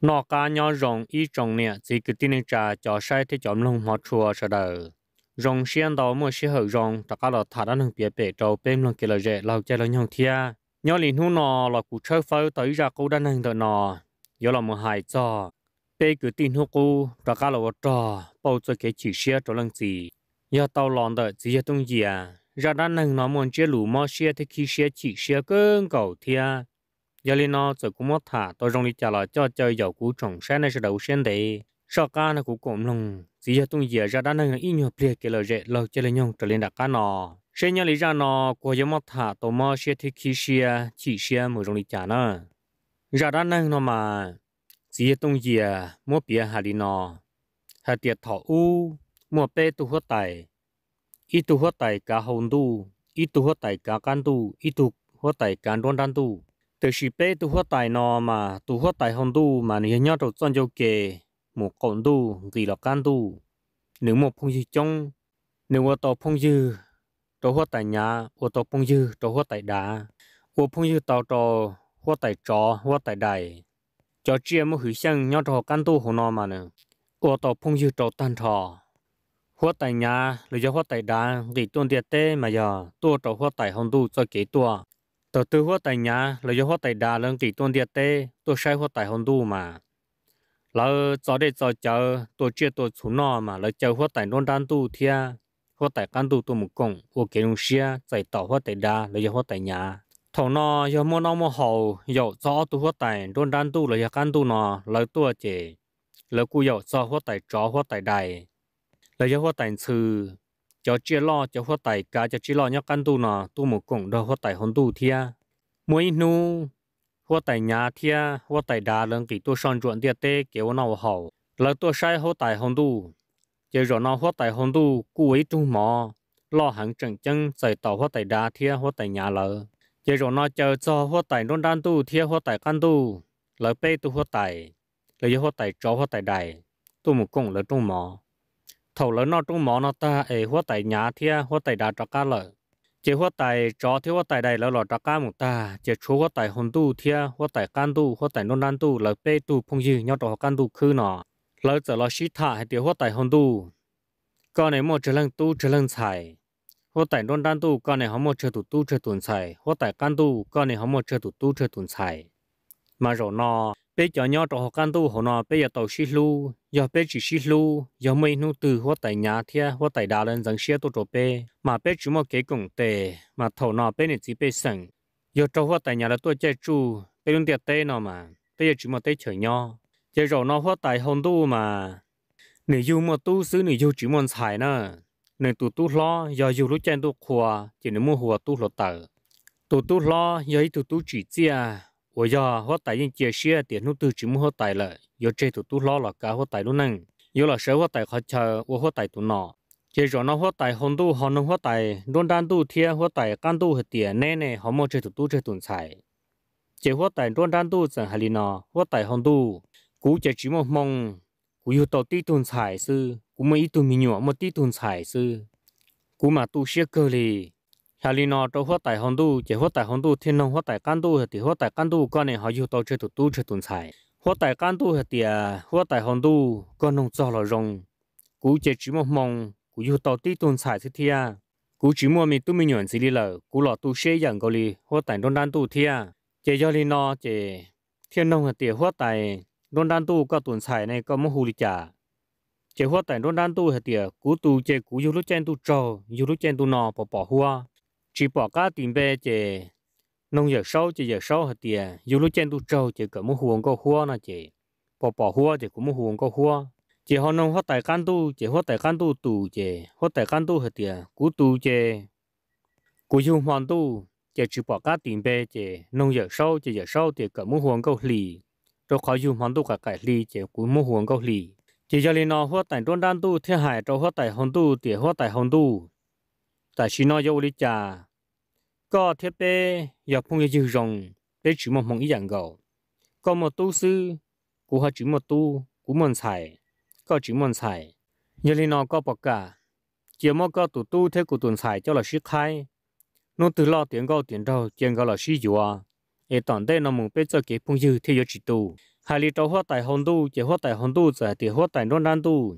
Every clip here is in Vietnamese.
nó cá nhỏ rồng ý trồng nè chỉ cứ tin trà cho sai thì chọn lông hoa chua sợ đời rồng xiên đó mua xí hợp rồng tất cả là thả ra hàng bìa bể trâu bêm lòng kia là rẻ lau chơi lòng nhau thia nhỏ liền hú nọ là cụ chơi phơi tới ra cô đang hàng đợi nọ giờ là một hại cho bê cứ tin hú cụ tất cả là vật trò bao cho cái chỉ xia cho lần gì giờ tao lòn đợi chỉ giờ tung gì à ra đang hàng nó muốn chia lũ mò xia thì khi xia chỉ xia cơn cầu thia giờ lên nó giờ cũng mất thả tôi rong đi trả lại cho chơi dầu cú trồng sen này sẽ đầu sen đấy sao cá nó cũng cộm lùng chỉ cho tung dễ ra đã năng ít nhiều plea cái lời dễ lâu chơi lên nhung trở lên đặt cá nò. sen nhau lý ra nò của giờ mất thả tôi mơ sẽ thích khi xe chỉ xe mới rong đi trả nữa ra đã năng nó mà chỉ cho tung dễ mua bia hà đi nò, hà tiệt thọ u mua bê tu hoa tài ít tu hoa tài cả hồng tu ít tu hoa tài cả can tu ít tu hoa tài cả đoan đan tu từ sĩ bé tu hoa tài nọ mà tu hoa tài hồng tu mà nếu nhớ đầu chân châu kề một cổng tu gì là can tu nếu một phong dư trong nếu ô tô phong dư trâu hoa tài nhà ô tô phong dư trâu hoa tài đá ô phong dư tàu trò hoa tài trò hoa tài đài cho chia một hủy sang nhớ đầu can tu hồ nọ mà nè ô tô phong dư trâu tan trò hoa tài nhà rồi cho hoa tài đá gì tuôn tiệt tê mà giờ tua trâu hóa tài hồng tu cho kế tua tôi tư hóa tại nhà là do hóa tại đà lương tỷ tuân địa tê tôi sai hóa tại hòn đu mà là cho để cho chờ tôi chia tôi xuống nọ mà là chờ hóa tại non đan tu thia hóa tại căn tu tôi một cổng của kiến ông xia giải tỏ hóa tại đà là do hóa tại nhà thằng nọ do mua nọ mua hậu dầu cho tôi hóa tại non đan tu là do căn tu nọ là tôi chỉ là cú dầu cho hóa tại chó hóa tại đài là do hóa tại sư cho chia lo cho hoa tài cả cho chia lo nhóc căn tu nọ tu một cổng đồ hoa tài hồn tu thia mỗi nu hoa tài nhà thia hoa tài đà lần kỳ tu son chuẩn tiệt tê kéo nào hậu là tu sai hoa tài hồn tu giờ rồi nó hoa tài hồn tu cú ấy trung mò lo hàng trần chân xảy tàu hoa tài đà thia hoa tài nhà lợ giờ rồi nó chờ cho hoa tài đôn đan tu thia hoa tài căn tu lợ bê tu hoa tài lợ hoa tài chó hoa tài đài tu một cổng lợ trung mò thầu lớn nó trong mỏ nó ta ấy hoa tại nhà thia hoa tại đá trọ cá lợ chỉ hoa tại chó thì hoa tại đây là lọ trọ cá một ta chỉ chú hoa tại hồn tu thia hoa tại can tu hoa tại nôn đan tu là pe tu phong dư nhau trọ can tu khư nọ lỡ giờ lỡ xí thả hay tiểu hoa tại hồn tu con này một trở lần tu trở lần xài hoa tại nôn đan tu con này họ một trở tu tu trở tuần xài hoa tại can tu con này họ một trở tu tu trở tuần xài mà rồi nọ bé cho nhau trò căn tu học nọ bé giờ tàu xí lu giờ bé chỉ xí lu giờ mấy nu từ hoa tại nhà thia hoa tại đà lên rằng xe tu trò bé mà bé chú mà kế cùng tề mà thầu nọ bé này chỉ bé sừng giờ trò hoa tại nhà là tôi chơi chu bé luôn tiệt tê nọ mà bé giờ chú mà tê chở nhau giờ rồi nó hoa tại hồn tu mà nữ du mà tu xứ nữ du chỉ muốn xài nè nữ tu tu lo giờ yêu lúc chơi tu khoa chỉ nữ mua hùa tu lo tờ tu tu lo giờ tu tu chỉ chơi 我呀，我带人接些点弄都只么好带了，有这都都老了，该我带路能，有了谁我带好吃，我好带都拿。接着呢，我带红豆，红豆我带，乱蛋豆贴我带，干豆和点奶奶，好么这都都这顿菜。接我带乱蛋豆在海里呢，我带红豆，估计只么梦，估有到地顿菜是，估么一顿米肉么地顿菜是，估嘛都些个哩。hà li nọ cho hoa tài hòn đu, chỉ hoa tài hòn đu thiên nông hoa tài can đu, thì hoa tài can đu con này họ yêu tàu chơi tụt tu chơi tuần xài hoa tài can tu thì à, hoa tài hòn đu con nông cho là rồng cú chơi chỉ một mong cú yêu tàu tí tuần xài thế thia cú chỉ mua mi tu mình nhận gì đi lờ cú lọ tu xe dạng gọi li hoa tài đôn đan tu thia chỉ do li nọ chỉ thiên nông thì à, hoa tài đôn đan tu có tuần xài này có một hồ lý trả chỉ hoa tài đôn đan tu thì à, cú tu chỉ cú yêu lúc chen tu trâu yêu lúc chen tu nọ bỏ bỏ hoa chỉ bỏ cá tiền bè chỉ nông giờ sâu chỉ giờ sâu hạt tiền dù lúc trên tu trâu chỉ cỡ mua huồng có hoa nè chỉ bỏ bỏ hoa chỉ cũng mua huồng có hoa, chỉ họ nông họ tài can tu chỉ họ tài can tu tù chỉ họ tài can tu hạt tiền cú tu chỉ cú dùng hoàn tu chỉ chỉ bỏ cá tiền bè chỉ nông giờ sâu chỉ giờ sâu thì cỡ mua huồng có lì rồi khỏi dùng hoàn tu cả cái lì chỉ cú mua huồng có lì chỉ cho nên nó hoa tài trôn đan tu thiên hải cho hoa tài hồng tu thì hoa tài hồng tu tại chỉ nó yêu lý trà có thiết bị giờ phong như dùng để chỉ một mong ý dạng cầu có một tu sư của họ chỉ một tu của môn xài có chỉ môn xài như lý nó có bậc cả chỉ một có tụ tu thế của tuần xài cho là sĩ khai nó từ lo tiền cao tiền đâu tiền cao là sĩ dùa ở toàn đây nó muốn biết cho cái phong yêu thì giờ chỉ tu hai lý trâu hoa tại hồng tu chỉ hoa tại hồng tu giải thì hoa tại non đan tu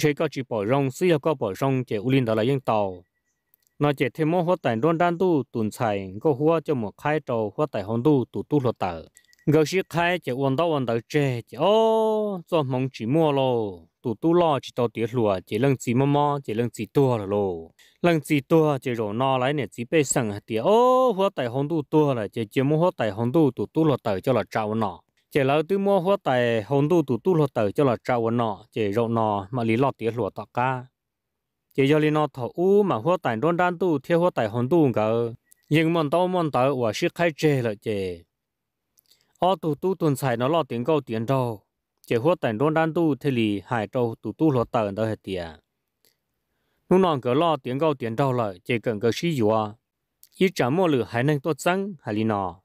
chỉ có chỉ bảo rong sư có bảo rong chỉ u linh đó là yên tàu nó chỉ thêm một hoa tài đón đan tu tuần xài có hoa cho một khai trầu hoa tài hồng tu tu tu lọt tờ gấu sĩ khai chỉ quan đó quan đó chê chỉ ô cho mong chỉ mua lô tu tu lo chỉ tao tiếc lùa chỉ lần chỉ mua mua chỉ lần chỉ tua là lô lần chỉ tua chỉ rồi nó lại nè chỉ bê sang, tiếc ô hoa tài hồng tu tua là chỉ chỉ mua hoa tài hồng tu tu tu lọt tờ cho là trâu nó chỉ là từ mua hoa tài hồng tu tu tu lọt tờ cho là trâu nó chỉ rồi nó mà lý lọt tiếc lùa tao ca giờ cho lên nó thầu u mà hoa tại đôn đan tu theo hoa tại hòn tu cơ nhưng mòn tao mòn tao và sức khai chê là chê ở tu tu tuần xài nó lo tiếng câu tiền đâu chỉ hoa tại đôn đan tu thì lì hải trâu tu tu lo tờ đó hết tiệt nu non cái lo tiếng câu tiền đâu lại, chỉ cần cái sử dụng, ý trả mua lửa hải năng tốt sáng hải lì nọ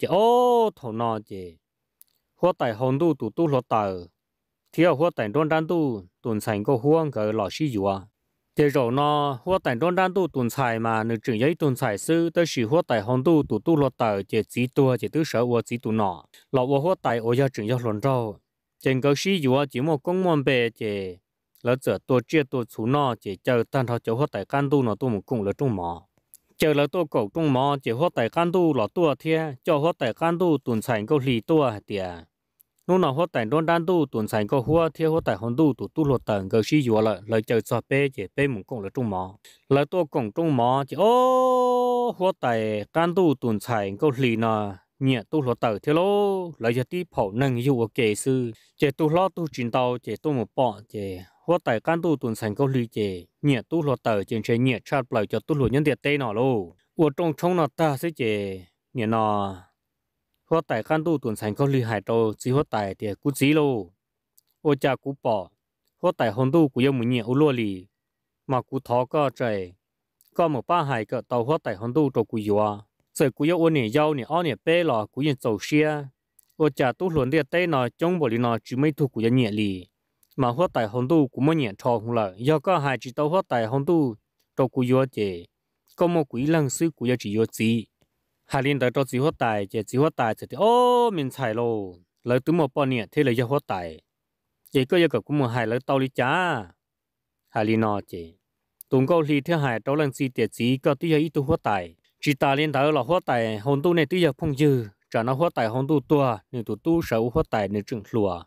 chỉ ô thầu nọ chỉ hoa tại hòn tu tu tu lo tờ thiếu hoa tại đôn đan tu tuần xài câu huang cỡ lo sĩ dùa thế rồi nó hoa tại đôn đan tu tuần xài mà nữ trưởng giấy tuần xài sư tới sự hoa tại hòn tu tụ tu lọt tờ chỉ chỉ tua chỉ tứ sở hoa chỉ tu nọ lọ hoa hoa tại ô gia trưởng gia luận rau trên cơ sĩ dù chỉ một công môn bề chỉ lỡ sửa tua chia tua chú nọ chỉ chờ tan thọ chỗ hoa tại can tu nó tu một cùng lỡ trung mỏ chờ lỡ tua cầu trung mỏ chỉ hoa tại can tu lọ tua thia cho hoa tại can tu tuần xài câu lì tua tiệt นู่นน่ะหัวแต่โดนด้านตู้ตุนใส่ก็หัวเที่ยวหัวแต่หอนตู้ตุตู้หลดแต่งก็ชี้อยู่ละเลยเจอซอเป้เจเป้หมุนกงเลยจุ้งหมอแล้วตัวกงจุ้งหมอจีโอ้หัวแต่ด้านตู้ตุนใส่ก็หลีน่ะเนี่ยตู้หลดแต่เที่ยวเลยจะที่เผาหนึ่งอยู่เกซื้อเจตู้ล้อตู้จินเตาเจตู้หมูป่อเจหัวแต่ด้านตู้ตุนใส่ก็หลีเจเนี่ยตู้หลดแต่เจนเชเนี่ยชาติเปล่าจะตู้หลดยันเดียเต้หน่อโลอวดตรงชงหน่อตาซิเจเนี่ยน่ะ có tại căn tu tuần thành có lì hải trâu chỉ có tại thì cú chỉ lô ô cha cú bỏ có tại hồn tu của yêu mình nhiều lúa lì mà cú thó có trời có một ba hải cỡ tàu có tại hồn tu cho cú yếu rồi cú yêu ôn nè giàu nè ao nè bê lò cú yên tàu xe ô cha tu luận địa tây nọ chống bộ lì nọ chỉ mấy thu của yêu nhẹ lì mà hoa tại hồn tu cũng mới nhẹ trò không lợi do có hải chỉ tàu hoa tại hồn tu cho cú yếu chè có một quý lăng sư cú yêu chỉ yếu gì hà liên tới cho chỉ hoa tài chỉ chỉ hoa tài thì ô mình xài lô lấy túi một bao nhiêu thế là giờ hoa tài chỉ có giờ cũng một hai lấy tao đi chả hà liên nó chỉ tụng câu thì thế hai tao lần si tiệt chỉ có tí giờ ít hoa tài chỉ ta liên tới là hoa tài hồn tu này tí giờ phong dư trả nó hoa tài hồn tu tua nên tu tu sợ hoa tài nên trừng lùa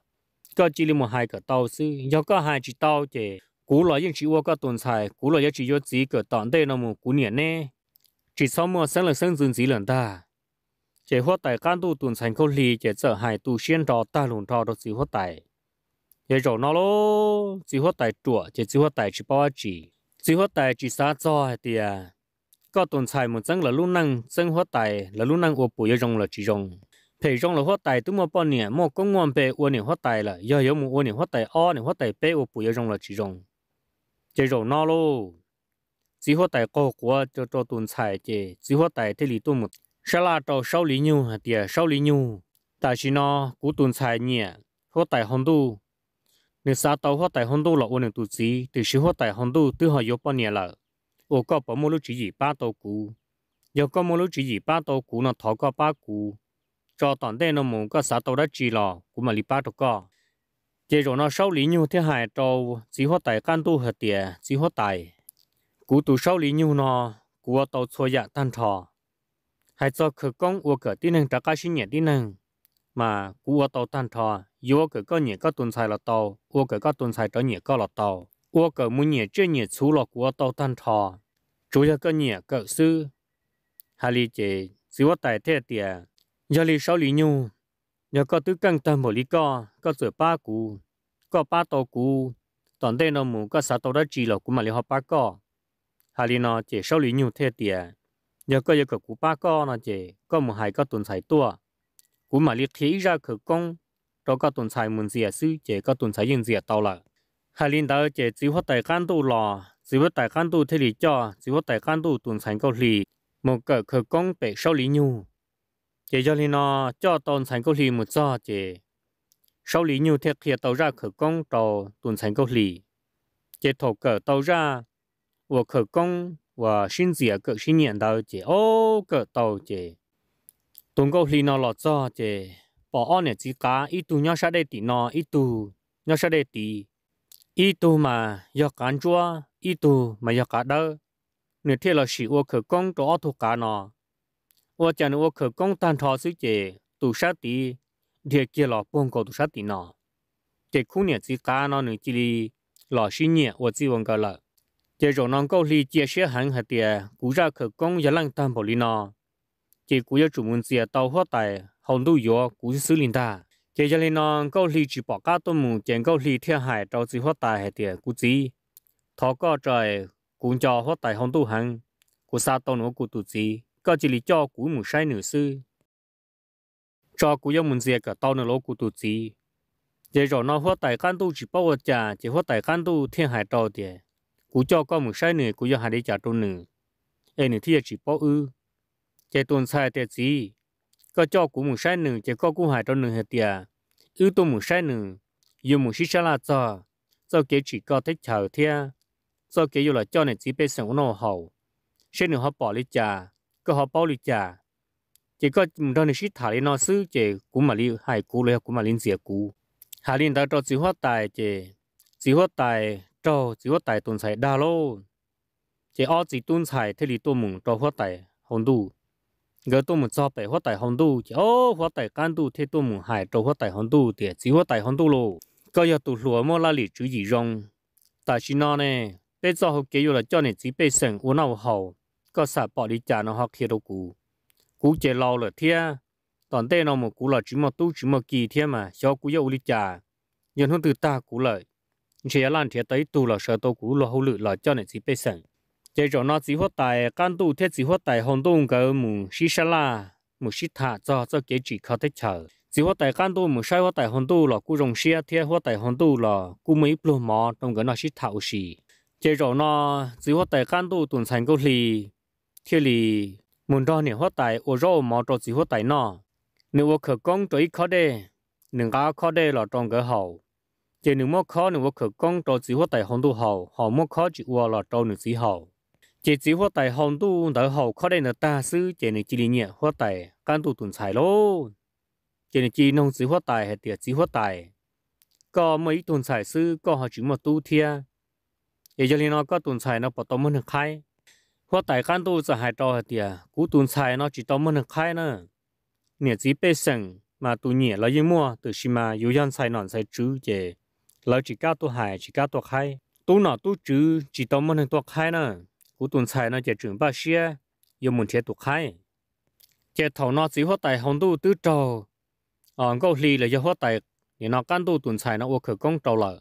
có chỉ liên một hai cái tao sư do có hai chỉ tao chỉ cú lo những chỉ qua có tồn tại, cú lo những chỉ do chỉ cái tọn đây nó một cú nhẹ nè chỉ sau mưa sẽ là sân dừng dĩ lần ta chế hoa tài can tu tuần thành câu lì chế trở hại tu xuyên trò ta lùn trò đó chỉ hoa tài chế rồi nó lô chỉ hoa tài chùa chế chỉ hoa tài chỉ bao chỉ chỉ hoa tài chỉ xa cho hay tiề có tuần thành một chân là lúc năng chân hoa tài là lúc năng ô bùi rong là chỉ rong thì rong là hoa tài tu mua bao nè mua công ngon bề ô nè hoa tài là giờ giờ mua ô nè hoa tài o nè hoa tài bề ô bùi rong là chỉ rong chế rồi nó lô chỉ có tại cô của cho cho tuần xài chỉ chỉ có tại thế lý tôi một sẽ là cho sáu lý nhiêu địa sáu lý nhiêu tại chỉ nó cú tuần xài nhẹ có tại hồng tu nếu sao tàu có tại hồng tu là ôn được tu sĩ thì chỉ có tại hồng tu từ họ yếu bao nhiêu là ô có bao nhiêu chỉ gì ba tàu cũ giờ có bao nhiêu chỉ gì ba tàu cũ nó thọ có ba cũ cho toàn đây nó muốn có sao tàu đã chỉ lò cũng mà lý ba tàu có chỉ rồi nó sáu lý nhiêu thế hai cho chỉ có tại căn tu hạt địa chỉ có tại cú tụ sau lý nhu nọ của tàu xua dạ tan trò hay cho khởi công của cỡ tí năng trả ca sinh nhẹ tí năng mà của tàu tan trò yếu cỡ có nhẹ có tuần xài là tàu của cỡ có tuần xài trở nhẹ có là tàu của cỡ muốn nhẹ chưa nhẹ xú là của tàu tan trò chủ yếu có nhẹ cỡ sư hà lý chế xíu tài thế tiề do lý sau lý nhu nhờ có tứ căng tâm một lý co có sửa ba cú có ba tàu cú toàn thế nó mù có sáu tàu đã chỉ là của mà lý họ ba co hà li nó chỉ sau lý nhiều thế tiền nhờ có yêu cầu của ba co nó chỉ có một hai cái tồn tại tua cú mà liệt thế ra khử công đó có tồn tại mình gì à sư chỉ có tuần sai những gì à tao là hà li đó chỉ chỉ có tài can tu lò chỉ có tài can tu thế lý cho chỉ có tài can tu tồn sai câu lý một cái khử công bị sau lý nhiều chỉ cho li nó cho tồn sai câu lý một cho chỉ sau lý nhiều thế thì tao ra khử công tàu tồn sai câu lý chỉ thổ cái tao ra 我可供我孙子个新年到节哦个到节，东高里那老早节，保安呢自家一度要下来地那一度要下来地，一度嘛要干抓，一度嘛要干到，你听了是我可供到奥土干呢，我讲我可供单套水节杜沙地，你记了半个杜沙地呢，这苦年自家那你这里老新年我只问个了。chỉ rồi nông câu li chia sẻ hàng hạt tiền cú ra khởi công gia lăng tam bảo li nó chỉ cú gia chủ muốn xe tàu hoa tài hồng đu yo cú xử linh ta chỉ gia li nó câu li chỉ bỏ cá tôm mù chỉ câu li thiên hải trâu chỉ hoa tài hạt tiền cú chỉ thọ có trời cú cho hoa tài hồng đu hàng cú sa tàu nó cú tụ chỉ có chỉ li cho cú mù sai nữ sư cho cú gia muốn xe cả tàu nó lỗ cú tụ chỉ chỉ rồi nó hoa tài can tu chỉ bao giờ chỉ hoa tài can tu thiên hải trâu tiền cú cho con một sai nữa cú cho hà đi trả tôn nữa em nữa thì chỉ bỏ ư chạy tôn sai tiệt gì có cho cú một sai nữa chạy có cú hà tôn nữa hết tiệt ư tôn một sai nữa dùng một xí xa là cho cho kế chỉ có thích chờ thea cho kế yêu là cho này chỉ bên sông nó hậu sẽ nữa họ bỏ đi cha có họ bỏ đi cha chỉ có đó này xí thả đi nó xứ chỉ cú mà li hai cú lấy cú mà liên diệt cú hà liên ta cho chỉ hoa tài chỉ chỉ hoa tài cho chỉ có tại tuần sai đa lô chỉ ở chỉ tuần sai thế thì tôi mừng cho hoa tại hồng đủ gỡ tôi mừng cho bảy hoa tại hồng đủ chỉ ô hoa tại can đủ thế tôi mừng hải cho hoa tại hồng đủ thì chỉ hoa tại hồng đủ lô có giờ tụ lúa mà la lì chú gì rong tại sao nó nè bây giờ học kế là cho nên chỉ bây sừng uống nào hậu có sợ bỏ đi trả nó học thiệt đâu cũ cũ chế lâu rồi thiệt toàn tên nó mà cũ là chỉ mà tu chỉ một kỳ thiệt mà cho cũ yêu đi trả nhân hơn từ ta cũ lợi chỉ là làm thiệt tới tù là sợ tàu cũ là hậu lự là cho nên chỉ biết sống chế cho nó chỉ hoạt tài can tu thiết chỉ hoạt tài hồn tu cái mù xí xá la mù xí thả cho cho kế chỉ khó thích chờ chỉ hoạt tài can tu mù sai hoạt tài hồn tu là cú rồng xia thiết hoạt tài hồn tu là cú mấy plu mò trong cái nó xí thảo xì chế cho nó chỉ hoạt tài can tu tuần thành câu lì thiết lì muốn đó nè hoạt tài ô rô mò cho chỉ hoạt tài nó nếu có công cho khó đê nếu có khó đê là trong cái hậu chỉ nếu mua khó nếu mua khởi công cho chỉ hoa tài hồng tu hậu họ mua khó chỉ qua là cho nếu chỉ hậu chỉ chỉ hoa tài hồng tu đỡ hậu khó đây là ta sư chỉ nếu chỉ nhẹ hoa tài cán tu tuần xài luôn. chỉ nếu chỉ nông chỉ hoa tài hay tiệt chỉ hoa tài có mấy tuần xài sư có họ chỉ một tu thia để cho nên nó có tuần xài nó bỏ tôm hơn khai hoa tài cán tu sẽ hại cho hay tiệt cú tuần xài nó chỉ tôm hơn khai nữa nhẹ chỉ bê sừng mà tu nhẹ là gì mua từ xí mà yêu dân xài nọn xài chú, chè lỡ chỉ cao tôi hài chỉ cao tôi khai tu nọ tu chứ chỉ tao muốn tôi khai nè cú tuần xài nó chỉ chuyển ba xe yêu muốn chế tôi khai chế thầu nó chỉ hoa tài hồng tu tứ trầu ờ câu lì là do hoa tài thì nó can tu tuần xài nó ô khởi công trầu lợ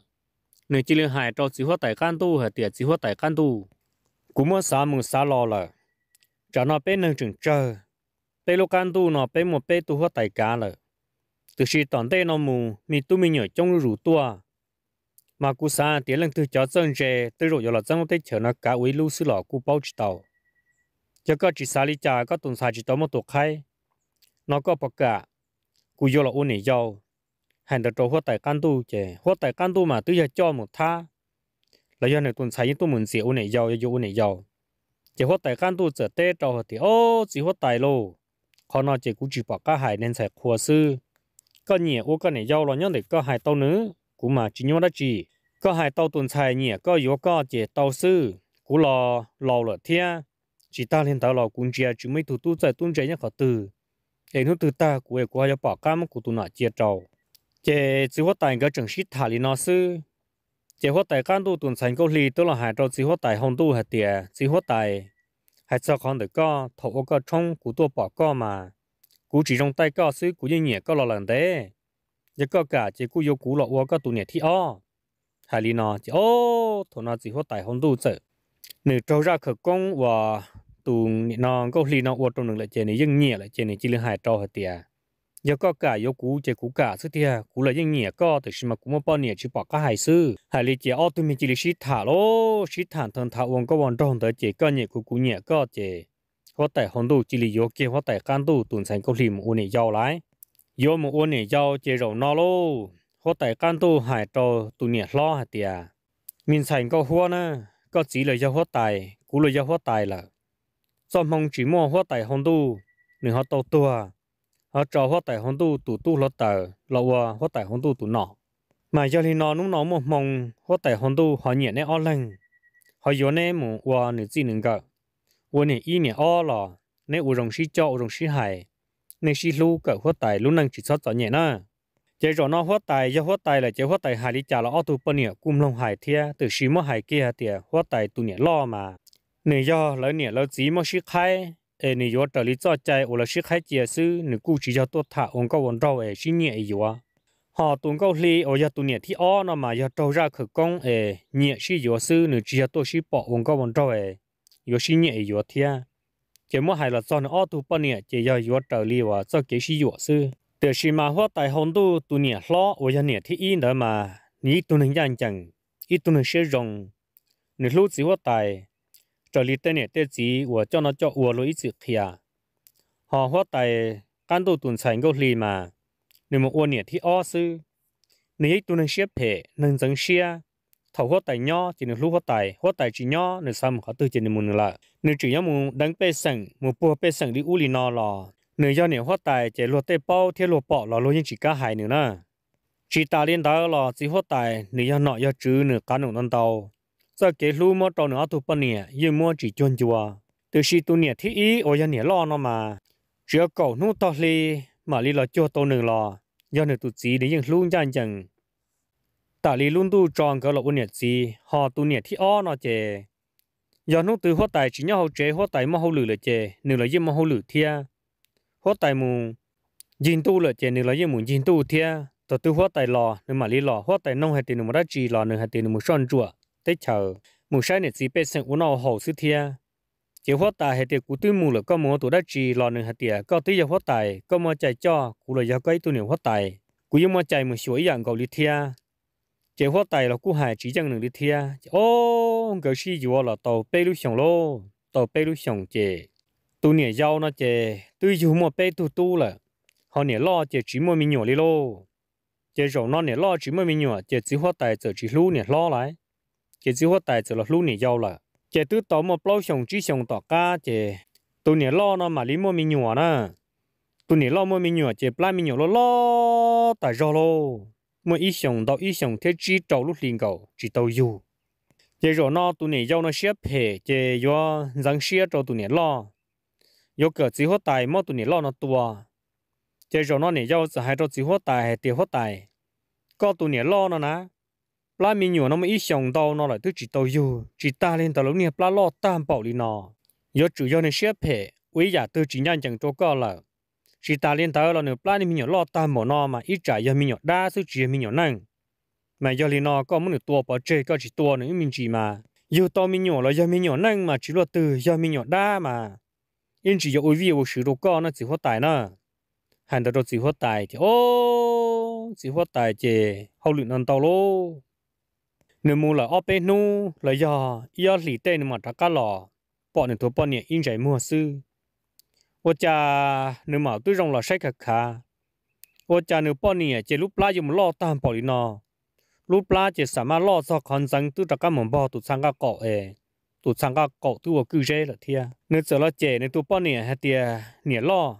người chỉ liên hài trầu chỉ hoa tài can tu hay tiệt chỉ hoa tài can tu cú mua xá mừng xá lo lợ cho nó bên nâng chừng chờ tê lô can tu nó bên một bên tu hoa tài cá lợ từ khi toàn tê nó mù mi tu mi nhở trong rủ tua mà cú sa tiến lần từ chó dân rề từ rồi là dân tới chờ nó cả ủy lưu sư lọ cú bao chỉ tàu cho các chỉ sa lý cha các tuần sa chỉ tàu một tuột khai nó có bậc cả cú vô là ôn nỉ giàu hành được trâu hoa tài can tu chè hoa tài can tu mà tự giờ cho một tha là do này tuần sa những tu muốn xỉu u nỉ giàu do ôn nỉ giàu chỉ hoa tài can tu trở tê trâu thì ô chỉ hoa tài lô họ nó chỉ cú chỉ bậc cả hải nên sẽ khua sư có nhiều ô cái này giàu là nhớ để có hải tàu nữa cú mà chỉ nhớ đó chỉ có hai tàu tuần xài nhỉ có yếu có chỉ tàu sư cú lò lò lợt thia chỉ ta lên tàu lò cũng chia chỉ mấy thủ tu giải tuần chế nhá khó từ để nó từ ta của ấy qua cho bỏ cam của tụ nọ chia trầu chế chỉ hoạt tài cái trường sĩ thả lì nó sư chế hoạt tài can tu tuần xài câu lì tức là hai trâu chỉ hoạt tài hồng tu hạt tiề chỉ hoạt tài hai sao không được co thầu có trong cú tua bỏ co mà cú chỉ trong tay co sư cú như nhỉ có lò lần đấy giờ có cả chỉ cú yêu cú lọ qua các tụ nhẹ thi o hà lý nó chỉ ô thổ nó chỉ có tại hôn tu sợ nửa trâu ra khởi công và tụ nhẹ nó có lý nó qua trong đường lại chơi này dân nhẹ lại chơi này chỉ là hai trâu hết tiệt giờ có cả yêu cú chỉ cú cả sức tiệt cú là dân nhẹ có từ khi mà cú mà bao nhẹ chỉ bỏ cả hai sư hà lý chỉ ô tụi mình chỉ là xí thả lô xí thản thần thảo uống có bọn trong tới chỉ có nhẹ cú cú nhẹ có chỉ có tại hôn tu chỉ là yêu kia hốt tại can tu tụi thành có lý mà u này giàu lại yo mu o ne yao che rau na lo ho tai kan tu hai to tu ne lo ha tia min sai ko huo na có chỉ là do hóa tài cú là do hóa tài là do mong chỉ mua hóa tài hồng tu nên họ to tua họ cho hóa tài hồng tu tụ tu lo tờ lọ hóa tài hồng tu tụ nọ mà do thì nó núng nó một mong hóa tài hồng tu họ nhẹ nên o lăng họ yếu nên mù hoa nửa chỉ nửa gờ qua nè y nè o lò nên u rồng sĩ cho u rồng sĩ hải nên xí lu cả hoa tài lúc năng chỉ sót cho nhẹ na, chế rồi nó hoa tài do hoa tài là chế hoa tài hải lý trả là ô tô bận nhẹ cung long hải thia từ xí mò hải kia thì hoa tài tu nhẹ lo mà nên do lỡ nhẹ lỡ gì mò xí khai ê nên do trở lý cho chạy ô là xí khai chia sư nên cụ chỉ cho tốt thả ông câu ông rau ê xí nhẹ yếu họ tuần câu li ô giờ tuần nhẹ thì o nó mà giờ trâu ra khử công ê nhẹ xí yếu sư nên chỉ cho tôi xí bỏ ông câu ông rau ê yếu xí nhẹ yếu thia จะมหายละจอนอ้อตุปเนี่ยจะยอยอดเตลีว่าจะเกี่ยชีวซื้อแต่ชิมาหัวไตหงดูตุเนี่ยล้อวัยเนี่ยที่อินเดมานี่ตุนึงยันจังอีตุนึงเชื่อจงนึกรู้สิว่าไตเตลีเตเนี่ยเตจีว่าเจ้าน่ะเจ้าอวลุยสิขีาหอหัวไตกันตุตุนใส่ก็ลีมาหนึ่งมัวเนี่ยที่อ้อซื้อในตุนึงเชื่อเพ่หนึ่งจังเชื่อ thầu hoa tài nho chỉ nên lúa hoa tài hoa tài chỉ nho nên xăm họ tư chỉ nên muốn là nên chỉ nhau muốn đắng bê sừng muốn bùa bê sừng đi u lì nò lò nên do nên hoa tài chỉ lúa tê bao thiết lúa bọ lò lúa nhưng chỉ cá hại nữa nè chỉ ta liên đó lò chỉ hoa tài nên do nọ do chữ nửa cá nổ non tàu sau cái lúa mua tàu nữa tụ bận nè nhưng mua chỉ chôn chùa từ khi tu nè thì ý ở nhà nè lo nó mà chỉ cầu nút to li mà li lò chưa tàu nửa lò do nửa tụ chỉ để những lúa chẳng chẳng ตาลีลุนดูจองกลอุบเนจีหอตุเนี่ยที่อ้อนอเจย้อนนู้ตือหัวไตจีเนยาหัวเจหัวไตมอเขาหลือเลยเจหนึ่งเลยยี่มอเขาหลือเทียหัวไตมูยินตู้เลยเจหนึ่งเลยยี่หมุนยินตู้เทียตัวตือหัวไตหล่อหนึ่งมาลีหล่อหัวไตน้องให้ตีหนึ่งมาได้จีหล่อหนึ่งให้ตีหนึ่งมุช่อนจั่วได้เฉอหมูใช้เนี่ยจีเป็นเส้นอุนเอาหัวสุดเทียเจ้าหัวไตให้เตีกูตื้อมูเลยก็มัวตัวได้จีรอหนึ่งให้เตียก็ตีหัวไตก็มัวใจจ่อกูเลยอยากให้ตัวหนียวหัวไตกูยังมัวใจมือสวยอย่างเกาหลีเทีย chế hoa tài là cú hải chỉ chẳng được đi thia ô cái gì dù là tàu bê lưu sòng lô tàu bê lưu sòng chế tu nè giàu nó chế tu dù mà bê tu tu là họ nè lo chế chỉ mua mình nhỏ đi lô chế rồi nó nè lo chỉ mua mình nhỏ chế chỉ hoa tài giờ chỉ lưu nè lo lại chế chỉ hoa tài giờ là lưu nè giàu là chế tu tàu mà bao sòng chỉ sòng tọt ca chế tu nè lo nó mà lý mua mình nhỏ nè tu nè lo mua mình nhỏ chế plan mình nhỏ lo lo tài giàu lô mà ý sống đó ý sống thế chỉ trâu lúc liền cầu chỉ tàu dù thế rồi nó tụi này giao nó xếp hè, chế do răng xếp cho tụi này lo do cỡ chỉ hoa tài mà tụi này lo nó tua thế rồi nó này giao sẽ hai chỗ chỉ hoa tài hệ tiêu hoa tài có tụi này lo nó nè, lá mi nhiều nó mới ít sống đâu nó lại thứ chỉ tàu dù chỉ ta lên tàu lúc này lá lo tam bảo đi nó do chủ do này xếp hè, với giả tư chỉ nhanh chẳng cho có là chỉ ta liên tới là nếu plan mình nhỏ lo ta mỏ nó mà ít trả giờ mình nhỏ đa số chỉ mình nhỏ năng mà giờ liên nó có muốn được tua bỏ chơi có chỉ tua nữa mình chỉ mà yêu to mình nhỏ là giờ mình nhỏ năng mà chỉ lo từ giờ mình nhỏ đa mà in chỉ giờ ôi vi ôi sử đồ con nó chỉ hoa tài nó hẳn đó chỉ hoa tài thì ô chỉ hoa tài chè hậu luyện ăn tàu lô nếu mua là ôp nu là giờ giờ lì tên mà đã cá lò bọn này thua bọn này in chạy mua sư 我家你嘛对上了晒卡卡，我家你半年这路拉就么老大包里呢，路拉这什么老早看上都这个门包都参加搞诶，都参加搞都我拒绝了天，你走了这你都半年还得年老，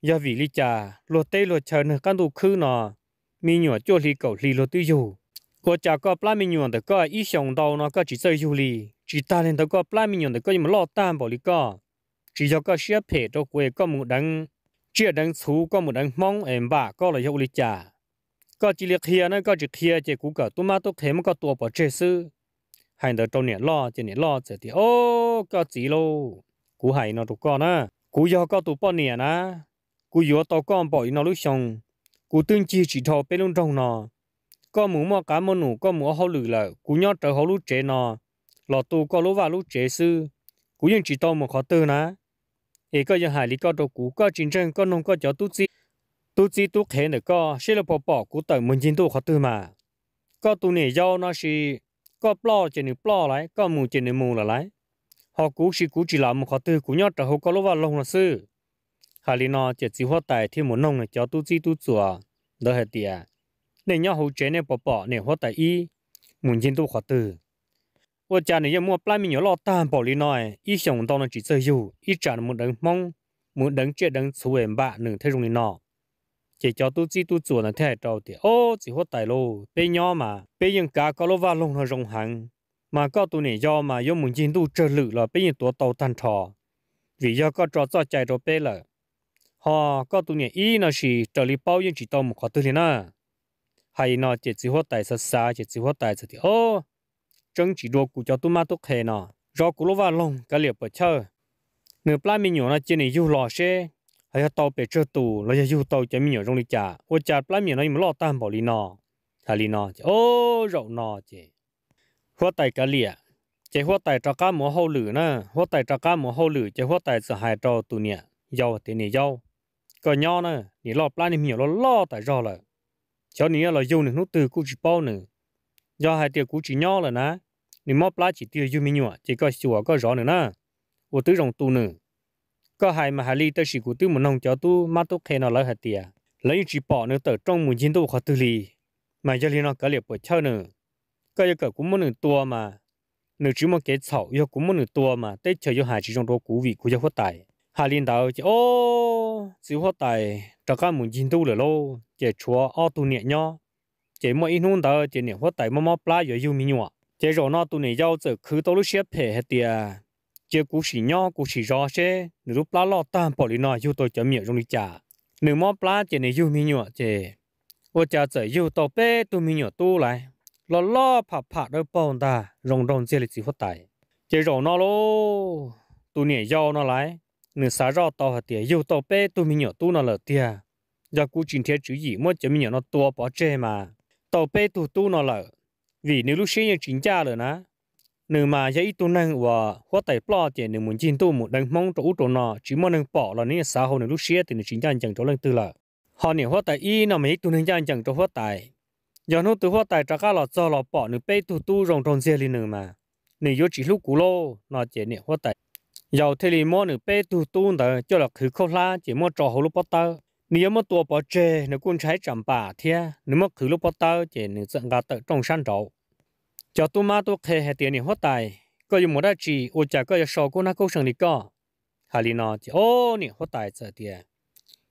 要为了家落地落车呢，干都去呢，明年就里搞里了都有。我家个拉米娘的个一想到那个只在有里，只大人的个拉米娘的个你们老大包里个。chỉ cho các xe phe cho quê có một đằng chia đằng xú có một đằng mong em bà có là hiệu lý trả có chỉ liệt hiền nó có chỉ hiền chỉ cú cả tôi mà tôi thấy mà có tua bỏ chơi sư hành đợt trong nè lo chỉ nè lo chỉ thì ô có gì lô cú hay nó tụ con á cú do có tụ bỏ nè á cú do tao con bỏ nó lúc xong cú tương chi chỉ thò bên lông trong nó có mũ mà cá mồ nụ có mũ hậu lử là cú nhớ trở hậu lúc chế nó lọ tụ có lúa và lú chế sư cú yên chỉ tao một khó tư ná thì có giờ hải lý có đồ cũ có tranh có nông có chó tu chi tu chi tu khé nữa có sẽ là bỏ cú tẩy muốn chiến tu khó tư mà có tu này do nó là có plo chỉ nửa plo lại có mù chỉ là lại họ cú chỉ cú chỉ làm một tư cú nhót trở hồ có lúa lông là sư hải lý nó chỉ chỉ tài thêm một nông này chó tu chi tu chùa đỡ hết tiệt nên nhau hồ chế này bỏ bỏ này hoa tài y muốn chiến tu khó tư 我家里也莫白米牛老单薄里内，一想到那只只有，一站没人忙，没人接人出人吧，能太容易闹。chỉ cho tu chi tu chùa là thế đâu thì ô chỉ hốt tài lô bé nhỏ mà bé những cá có lô va lông nó rồng hàng mà có tu này do mà do muốn chín tu trở lự là bé những tổ tàu tan trò vì do có trò cho chạy rồi bé là họ có tu này ý nó chỉ trở lý bao nhiêu chỉ tàu một khó tư thế nè hay nó chỉ chỉ hốt tài sát xa chỉ chỉ hốt tài thì ô trứng chỉ đồ cụ cho tụi ma tụi khề nọ rau cụ lô vào lông cái liệp bờ chơi nửa plá mi nhỏ nó chỉ này du lò xe hay là tàu bể chơi tù là giờ du tàu cho mi nhỏ trong đi chả ô chả plá mi nó mà lo tan bỏ đi nọ thà đi nọ ô rậu nọ chứ. hoa tài cái liệp chế hoa tài cho cá mùa hậu lử nè hoa tài cho cá mùa hậu lử chế hoa tài sợ hại cho tụi nè giàu thì nè giàu cờ nho nè nè lo plá nè mi nhỏ lo lo tại rau là cháu nè là dùng nè nút từ cụ chỉ bao nè do hai tiệc cụ chỉ nho là ná 你莫拉起丢有米鸟，这个是我个饶呢呢，我都用赌呢。ก็หายมาหาลีแต่สิกูตื้อมันน้องเจ้าตู้มาตุกเคนอแล้วหัดเตียแล้วจีปอเนื้อเติร์จ้องมุนจินตู้ขอตุลีมาจะลีนอกะเหลียบปวดเช่าเนื้อก็จะเกิดกูมันหนึ่งตัวมาหนึ่งชิมเกตเสาอยกูมันหนึ่งตัวมาแต่เฉยหาจีจงตัวกูวีกูจะหัวตายหาลินดาวจะโอ้สิหัวตายจะก้ามุนจินตู้เลยโลเจชัวอ้อตูเนี่ยย่อเจมออีนู่นดาวเจเนี่ยหัวตายมอมอปลาอยู่ยูมีหนัว chế rõ nó tụi này giao giờ cứ tao lúc xếp hết tiệt chế cú xì nhau cú xì rõ xế nửa lúc lá lo tan bỏ đi nói yêu tôi chấm miệng trong đi chả nửa mò lá chế này yêu mi nhọ chế ô chả giờ yêu tao bé tụi mi nhọ tu lại lo lo phà phà đôi bông ta rong rong chế là chỉ hốt tài chế rõ nó lô tụi này giao nó lại nửa sáng rõ tao hết tiệt yêu tao bé tụi mi nhọ tu nó là tiệt giờ cú chính thế chữ gì mất chấm miệng nó tua bỏ chê mà tao bé tụi tu nó là vì nếu lúc xưa chính cha rồi nè nếu mà dạy tu năng và hoa tài bỏ thì nếu muốn chín tu một đang mong trụ trụ nọ chỉ muốn năng bỏ là nên xã hội nếu lúc xưa thì chính cha chẳng cho lần tư là họ nếu hoa tài y nó mấy tu năng cha chẳng cho hoa tài giờ nó từ hoa tài trả cả là do là bỏ nếu bê tu tu rồng tròn xe lên nữa mà nếu vô chỉ lúc cũ lo nó chỉ nếu hóa tài giờ thì lì mua nếu bê tu tu đó cho là khử khô la chỉ mua trò hồ lúc bắt tao nếu mà tua bỏ chê nếu quân trái chậm ba thế nếu mà cứ lúc bắt đầu thì, nếu dẫn gà tự trong sân trậu cho tôi mà tôi khề hai tiền nhiều hết tài có gì một đại chỉ ô chả có gì sầu cô na cô sừng đi co hà li nói chỉ ô nhiều hết tài sợ tiền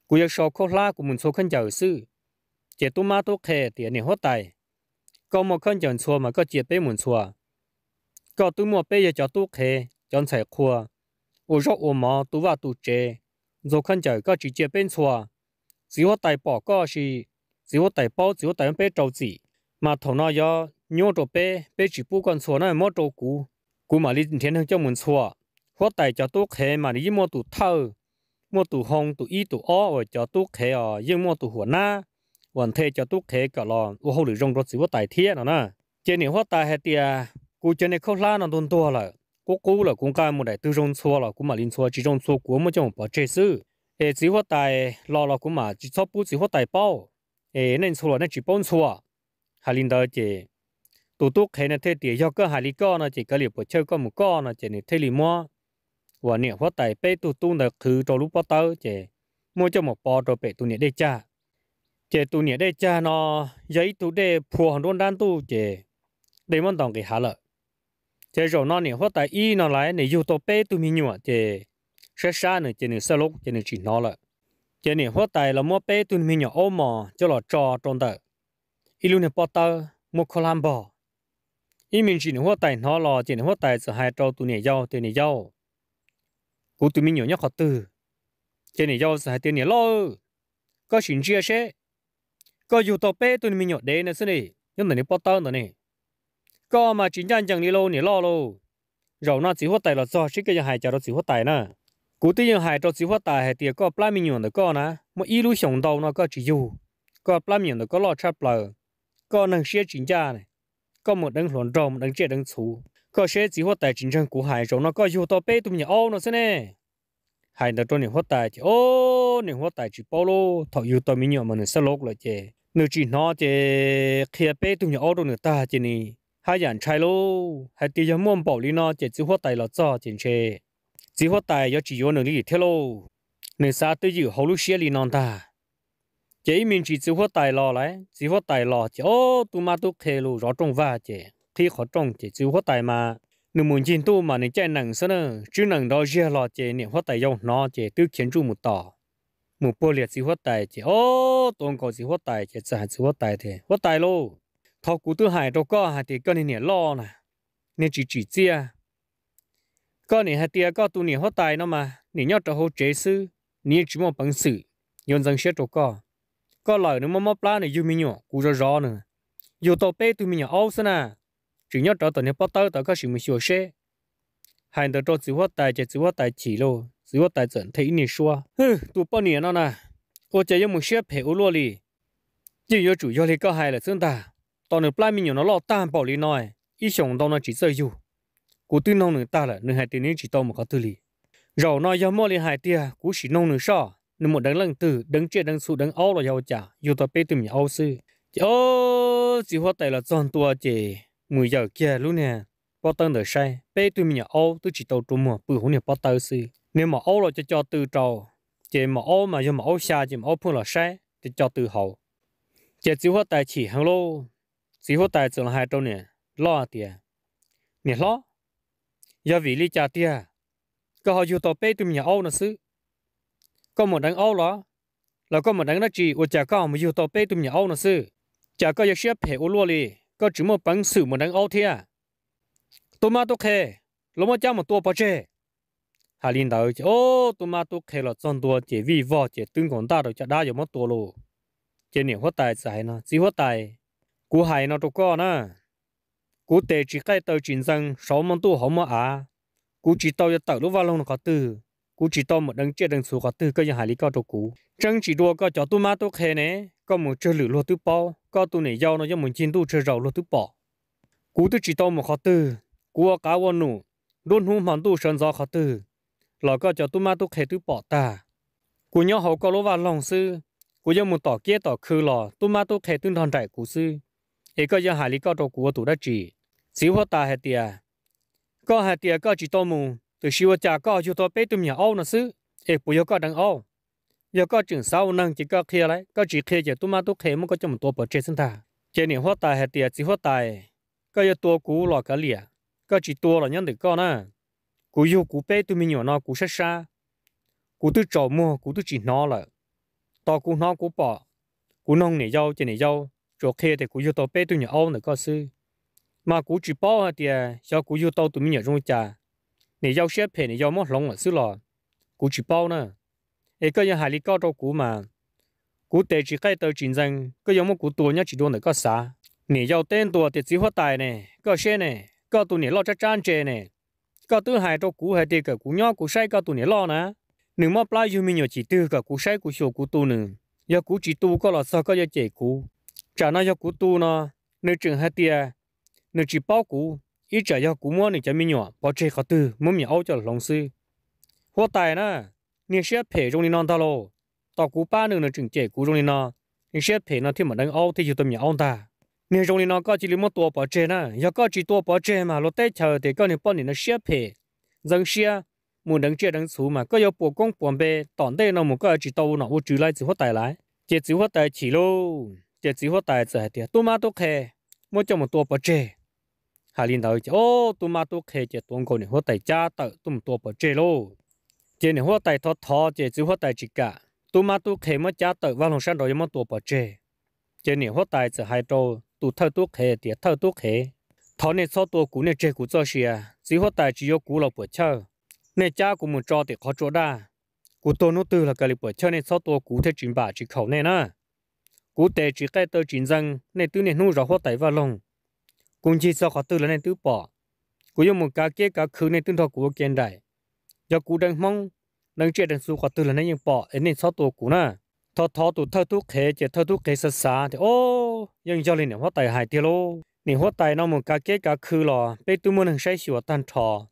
cô yêu sầu cô la của mình số khăn chờ sư chỉ tôi mà tôi khề tiền nhiều hết tài có một khăn chờ xua mà có chỉ bé mình xua có tôi mua bé giờ cho tôi khề chọn sẻ khoa, ô rốt ô mò tôi vào tôi chê rồi khăn chờ có chỉ chỉ bên xua 只要大宝个是，只要大宝，只要大被招子，mà thằng nó giờ nhớ đồ bé bé chỉ bu con xua mà đồ cũ cũ mà đi thiên hướng cho mình xua hóa tài cho tôi khé mà đi mua tủ thơ mua tủ hồng tủ y tủ o rồi cho tôi khé ở nhưng mua tủ หัว na hoàn thế cho tôi khé cả lò ô hô lử rong rồi chỉ hóa thiên nó nè trên này hóa tài hết tiệt cũ trên này không la nó tuôn tua là cố cố là cũng cái một đại tư rong xua là cũng mà linh xua chỉ rong xua của một trong bỏ chơi sư 诶，只好带落落咁嘛，只初步只好带包，诶，恁错呢只帮错，还领导只，多多看呢睇地，要个还里个呢只个里不超个唔个呢只呢睇里么，话呢好带背多多呢去做路包到只，冇就冇包到背多呢得家，只多呢得家呢，也多得破很多单多只，你们当给下了，只做那呢好带一呢来呢要到背多咪样只。sẽ xa nữa chỉ nữa lúc chỉ nữa chỉ nó lại chỉ nữa hoa tài là mua bé tụi mình nhỏ ôm mò cho là trò trong tờ ilu này bỏ tờ mua khó làm bỏ ý mình chỉ nữa hoa tài nó là chỉ nữa hoa tài sẽ hai trò tụi này giàu tụi này giàu cú tụi mình nhỏ nhất khó từ chỉ nữa giàu sẽ hai tiền này lo có chuyện chia sẻ có dù tàu bé tụi mình nhỏ đấy nữa xin đi nhưng mà nếu bỏ tờ nữa nè có mà chính trang chẳng đi lâu nè lo lâu rồi nó chỉ hoa tài là do chứ cái hàng hải chả nó chỉ hoa tài nè 古代人还照计划大海的个拉面用的个呢，么一路上到那个只有个拉面的个老吃不了，个能写真假呢，个么能乱照么能这能粗，个写计划大真正古海中那个有到背都没凹那是呢，还得做年活大就哦年活大就包喽，他有到没有么能失落了的，你只拿的开背都没凹到那大的呢，还人拆喽，还得要满包里呢，这计划大了咋进去？chỉ hoa tài do chỉ vô nửa lý thế lô nửa xa tới dự hậu lúc xe lì non ta chỉ mình chỉ chỉ hoa tài lò lại chỉ hoa tài lò chỉ ô tu ma tu khê lô rõ trong va chỉ khi khó trong chỉ chỉ hoa tài mà nửa muốn chín tu mà nửa chạy nặng sao nữa chứ nặng đó dễ lò chỉ nửa hoa tài dòng nó chỉ tức kiến trụ một tỏ một bộ liệt chỉ hoa tài chỉ ô toàn cầu chỉ hoa tài chỉ sản chỉ hoa tài thế hoa tài lô thọ cú tư hải đâu có hải thì cái này lo nè nên chỉ chỉ chia có nè hạt tiền có tu nè hót tài nó mà nè nhót cho hồ chế sư nè chỉ một bằng sự yon dân xét cho có có lời nó mắm mắm lá này yêu mi nhọ cú cho rõ nữa yêu tàu bê tu mi nhọ âu xí nà chỉ nhót cho tận nè bắt tới tới có sự mình sửa xe hai đứa cho chữ hoa tài chế chữ hoa tài chỉ lô chữ hoa tài chuẩn thấy nỉ xua hừ tu bao nỉ nó nè, cô chế yêu một xếp phải ô lô li chỉ yêu chủ yêu li có hai là xương ta tao nửa plai mi nhọ nó lo tan bảo li nói ý xong đâu nó chỉ rơi dù cú tư nông nửa ta là nửa hai tiền chỉ to một có tư lý rồi nói do mua liền hai tia cú chỉ nông nửa sao nửa một đấng lần từ đấng chia đấng sụ đấng áo là giàu trả dù tao bê tụi nhà áo sư ô chỉ hoa tài là tròn tua chị mười giờ kia luôn nè bao tân đời sai bê tụi nhà áo tôi chỉ tao trung mùa bự hôn nè bao tơ sư nếu mà áo là cho cho từ trầu chị mà áo mà do mà áo xa chị mà áo phun là sai thì cho từ hậu chị chỉ hoa tài chỉ hàng lô chỉ hoa tài chỉ là hai trâu nè lo à tiền nè lo giờ vì lý cha tiền có họ yêu tàu bé tụi mình âu nó xứ có một đánh âu đó là có một đánh nó chỉ của chả có một yêu tàu bé tụi mình âu nó xứ chả có yêu xếp hệ ô lúa li có chỉ một bằng sử một đánh âu thia tụi mà tôi khề lúc mà cha một tua bao che hà linh đạo ô tụi mà tôi khề là chọn tua chỉ vì vợ chỉ tương còn ta được cha đa giờ mất tua luôn chỉ niệm hóa tài giải nó chỉ hóa tài cú hài nó tụi con à cú tệ chỉ cái tàu chuyển rằng sáu món tu hổ mà à cú chỉ tàu cho tàu lúc vào lông có từ cú chỉ tàu một đấng chết đấng số có từ cái nhà hải lý cao trục cú chẳng chỉ đua có cho tu ma tu khe nè có một chỗ lửa lúa tu bao, có tu này giao nó cho mình chín tu chơi rầu lúa tu bỏ, cú tu chỉ tàu một có từ cú ở cá quan nụ luôn hú món tu sơn gió có từ lọ có cho tu ma tu khe tu bỏ ta cú nhau hậu có lúc vào lông sư cú cho một tỏ kia tỏ khư lò tu ma tu khe tu thằng đại cú sư ấy có nhà hải lý cao trục cú tu đã chỉ xíu hoa ta hạt tiệt có hạt tiệt có chỉ to mù từ xíu chả có chú to bé tụi nhà nữa nó ai bây giờ có đang ô giờ có chừng sau năng chỉ có kia lại, có chỉ kia chỉ tụi mà tụi kia mà có chấm một tổ chết trên ta, thà trên này hoa ta hạt tiệt xíu hoa ta có giờ tua cú lọ cái lìa có chỉ tua là nhân được con à cú yêu cú bé tụi mình nhỏ nó cú sát xa cú tụi trò mua cú tụi chỉ nó là to cú nó cú bỏ cú nông này dâu trên này dâu chỗ kia thì cú yêu to bé tụi nhà ô nó có xứ mà cú chỉ bao hả tiề cho cú yêu tàu tụi mình ở trong trà này yêu xếp phe này yêu mất lòng là xứ lo, cú chỉ bao nè ấy cái nhà hải lý cao đâu cú mà cú tệ chỉ cái tàu chiến tranh cái yêu một cú tua nhá chỉ đua này cái xá này yêu tên tua thì chỉ hoa tài nè, cái xe nè, cái tụi này lo chắc chắn chè nè, cái thứ hai đâu cú hay thì cái cú nhóc cú say cái tụi này lo nè nếu mà play dù mình nhỏ chỉ tư cái cú say cú sầu cú tu nữa giờ cú chỉ tu có là sao có yêu chạy cú chả nói yêu cú tu nè, nếu trường hai tiề nếu chỉ bao cũ ít trả cho cũ mua thì cho mi nhỏ bỏ chơi khó tư muốn mình áo cho lòng sư hoa tài na, nếu sẽ phải trong non ta lo tao cũ ba nữa nó chừng trẻ cũ trong non nếu sẽ phải nó thêm một đánh áo thì chỉ tầm nhà ông ta nếu trong non có chỉ lấy một tua bỏ chơi nè giờ có chỉ tua bỏ chơi mà lót tay chờ thì có những bọn nó sẽ phải dân sẽ muốn đánh chơi đánh xú mà có yếu bộ công buồn bề tỏn đây nó một cái chỉ tàu nó vô trừ lại chỉ hoa tài lại chỉ hoa tài chỉ lô chỉ hoa tài chỉ tiệt tôi mà tôi khè mua cho một tua bỏ chơi hà linh đầu ô tụi mà tụi khề chế tuần cầu này hoa tài cha tự tụm tua bỏ chế lô chế này hoa tài thọ thọ chế chữ hoa tài chỉ cả tụi mà tụi khề mà cha tự vào lòng sân rồi mà tua bỏ chế chế này hoa tài sẽ hai trâu tụi thâu tụi khề tiệt thâu tụi khề thọ này số tua cũ này chế cũ cho xìa chỉ hoa tài chỉ có cũ là bỏ chơi này cha cũng muốn cho thì khó chỗ đa cú tôi nó từ là cái bỏ chơi này số tua cũ thì chính bà chỉ khẩu này nè cũ tệ chỉ cái tờ chính rằng này tư này nu rõ hoa tài vào long cũng chỉ sau khó tư là nên tứ bỏ cú dùng một cá kia cả khứ nên tương thọ của kiên đại do cú đang mong đang chết đang su khó tư là nên những bỏ ấy nên sau tổ cú na thọ thọ tổ thọ thuốc khế chết thọ thuốc khế sơ xa thì ô nhưng cho nên họ tài hại tiêu lô nên hóa tài nó một cá kia cả khứ lò bây tu muốn hàng say sửa tan trò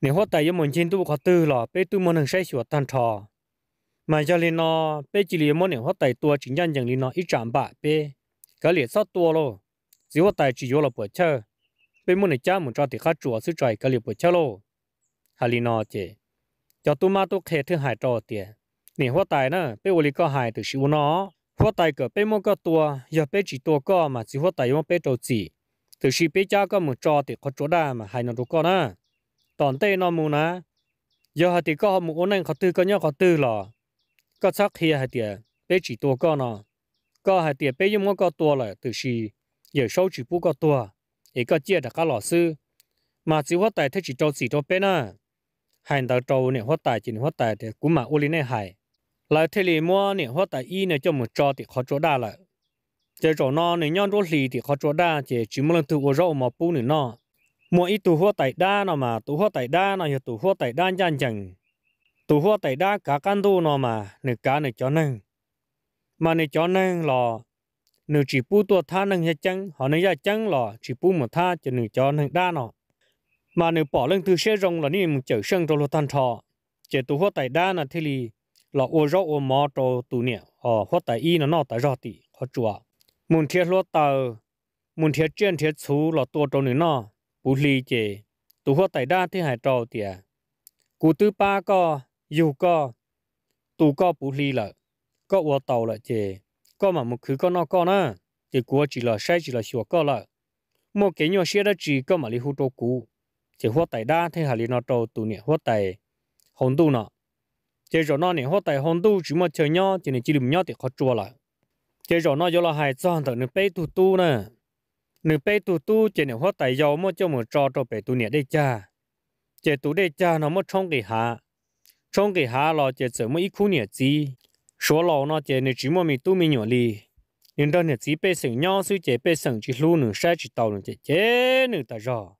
nên họ tài dùng một chín tu khó tư lò bây tu muốn hàng say sửa tan trò mà cho nên nó bây chỉ là muốn nên họ tài tua chính nhân chẳng liền nó ít chạm bạ bây cái liền sau tua lô giữa tai chỉ vô là bữa chơi bên muốn này cha muốn cho thì khát chùa sư trời cái liệu bữa chơi lo, hà li nó chỉ cho tôi ma tôi khé thứ hai trò tiền nè hoa tài nữa bên uli có hai từ siêu nó hoa tai cỡ bên mua có tua giờ bên chỉ tua có mà chỉ hoa tài mua bên trâu chỉ từ khi bên cha có muốn cho thì khát chỗ đa mà hai nó đâu có nữa tòn tê nó muốn na, giờ hà thì có muốn ôn anh khát tư có nhau khát tư lò có sắc kia hà tiền bên chỉ tua có nó có hà tiền bên mua có tua là từ khi giờ sau chỉ bút có tua ấy có chia được các lò sư mà chỉ hóa tài thế chỉ trâu chỉ trâu bên à hành đạo trâu này hóa tài chỉ hóa tài để cũng mà u linh này hại lại thế này mua này hóa tài y này cho một trò thì khó chỗ đa lại giờ chỗ nó này nhon chỗ lì thì khó chỗ đa chỉ chỉ một lần từ ô rau mà bù nữa nó mua ít tù hóa tài đa nó mà tù hóa tài đa nó giờ tù hóa tài đa nhanh chẳng tù hóa tài đa cả căn tu nó mà nửa cả nửa cho nên mà nửa cho nên là หนูจีปูตัวท่าหนึ่งยาจังหอหนึ่งยาจังหล่อจีปูมมนท่าจะหนึ่งจอหนึ่งด้านอนอมาหนู่งป่อเรื่องตัวเชื่อรงหล่อนี่มึงเจอเชิงตัวรทันทอ เจตัวหัวไตด้านนะที่ลีหล่อโอรโอมอโตตัวเนี่ยอ๋อหัวไตอีน่ะนอไตรอติเขาจัวมุนเทียรัวเตอมุนเทียเจียนเทียชูหล่อตัวตัวหนึ่งนอปุลีเจตัวหัวไตด้านที่หายโตเตีย กูตื้อป้าก็อยู่ก็ตัวก็ปุลีละก็อัวเตาละเจ có mà một cứ có nó có nữa thì của chỉ là sai chỉ là sửa có là một cái nhỏ xe đó chỉ có mà li hút đồ cũ chỉ hoa tài đa thế hà li nó trâu tụ nè hoa tài hồn tu nọ chỉ rồi nó nè hoa tài hồn tu chỉ mà chơi nhau chỉ nè chỉ đừng nhau thì khó chua là, chỉ rồi nó do là hai cho thằng nè bé tu tu nè nè bé tu tu chỉ nè hoa tài giàu mà cho một trò cho bé tu nè đây cha chỉ tu đây cha nó mất trong cái hạ trong cái hạ lo chỉ sợ một ít khu nè gì số lò nó chế nên chỉ mua mình tu mình nhỏ li nên đó nên chỉ bê sừng nhau suy chỉ bê sừng chỉ lu nửa sai chỉ tàu nửa chỉ chế nửa ta rõ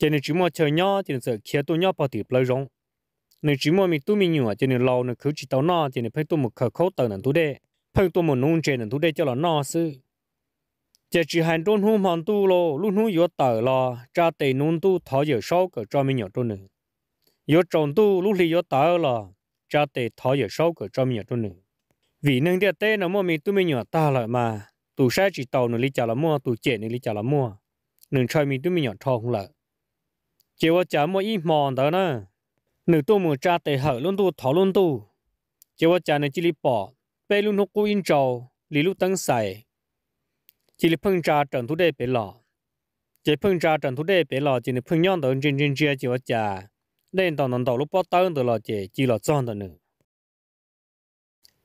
chế nên chỉ mua chơi nhau chế nên sợ kia tu nhau bao tiền lấy rong nên chỉ mua mình tu mình nhỏ chế nên lò nửa cứ chỉ tàu nọ chế nên phải tu một khẩu khẩu tàu nửa tu đê phải tu một nung chế nửa tu đê cho là nọ sư chế chỉ hành trôn hung hoàn tu lo luôn hung yếu tàu lo cha tề nung tu thọ giờ sau cỡ cho mình nhỏ trôn nửa yếu trồng tu lúc thì yếu tàu lo cha tê thó giờ sáu cửa cho mình ở trong này vì nương địa tê nó mua mình tụi mình nhỏ ta lại mà tụ sai chỉ tàu nó lý trả là mua tụ chế nó lý trả là mua nương chơi mình tụi mình nhỏ thò không lại chỉ ว่าจะไม่อิ่มมอนเด้อนะหนึ่งตัวมือจ้าแต่เหอลุ่นตัวถอลุ่นตัวเจ้าว่าจะในจิลิปอดเปลุ่นหกกูอินโจลีลูกตั้งใส่จิลิพึ่งจ้าจันทุเดไปหล่อเจ้าพึ่งจ้าจันทุเดไปหล่อจิลิพึ่งย้อนเดินจริงจริงเจียเจ้าว่าจะ nên tao nằm đầu lúc bắt tao từ là chỉ chỉ là chọn được nữa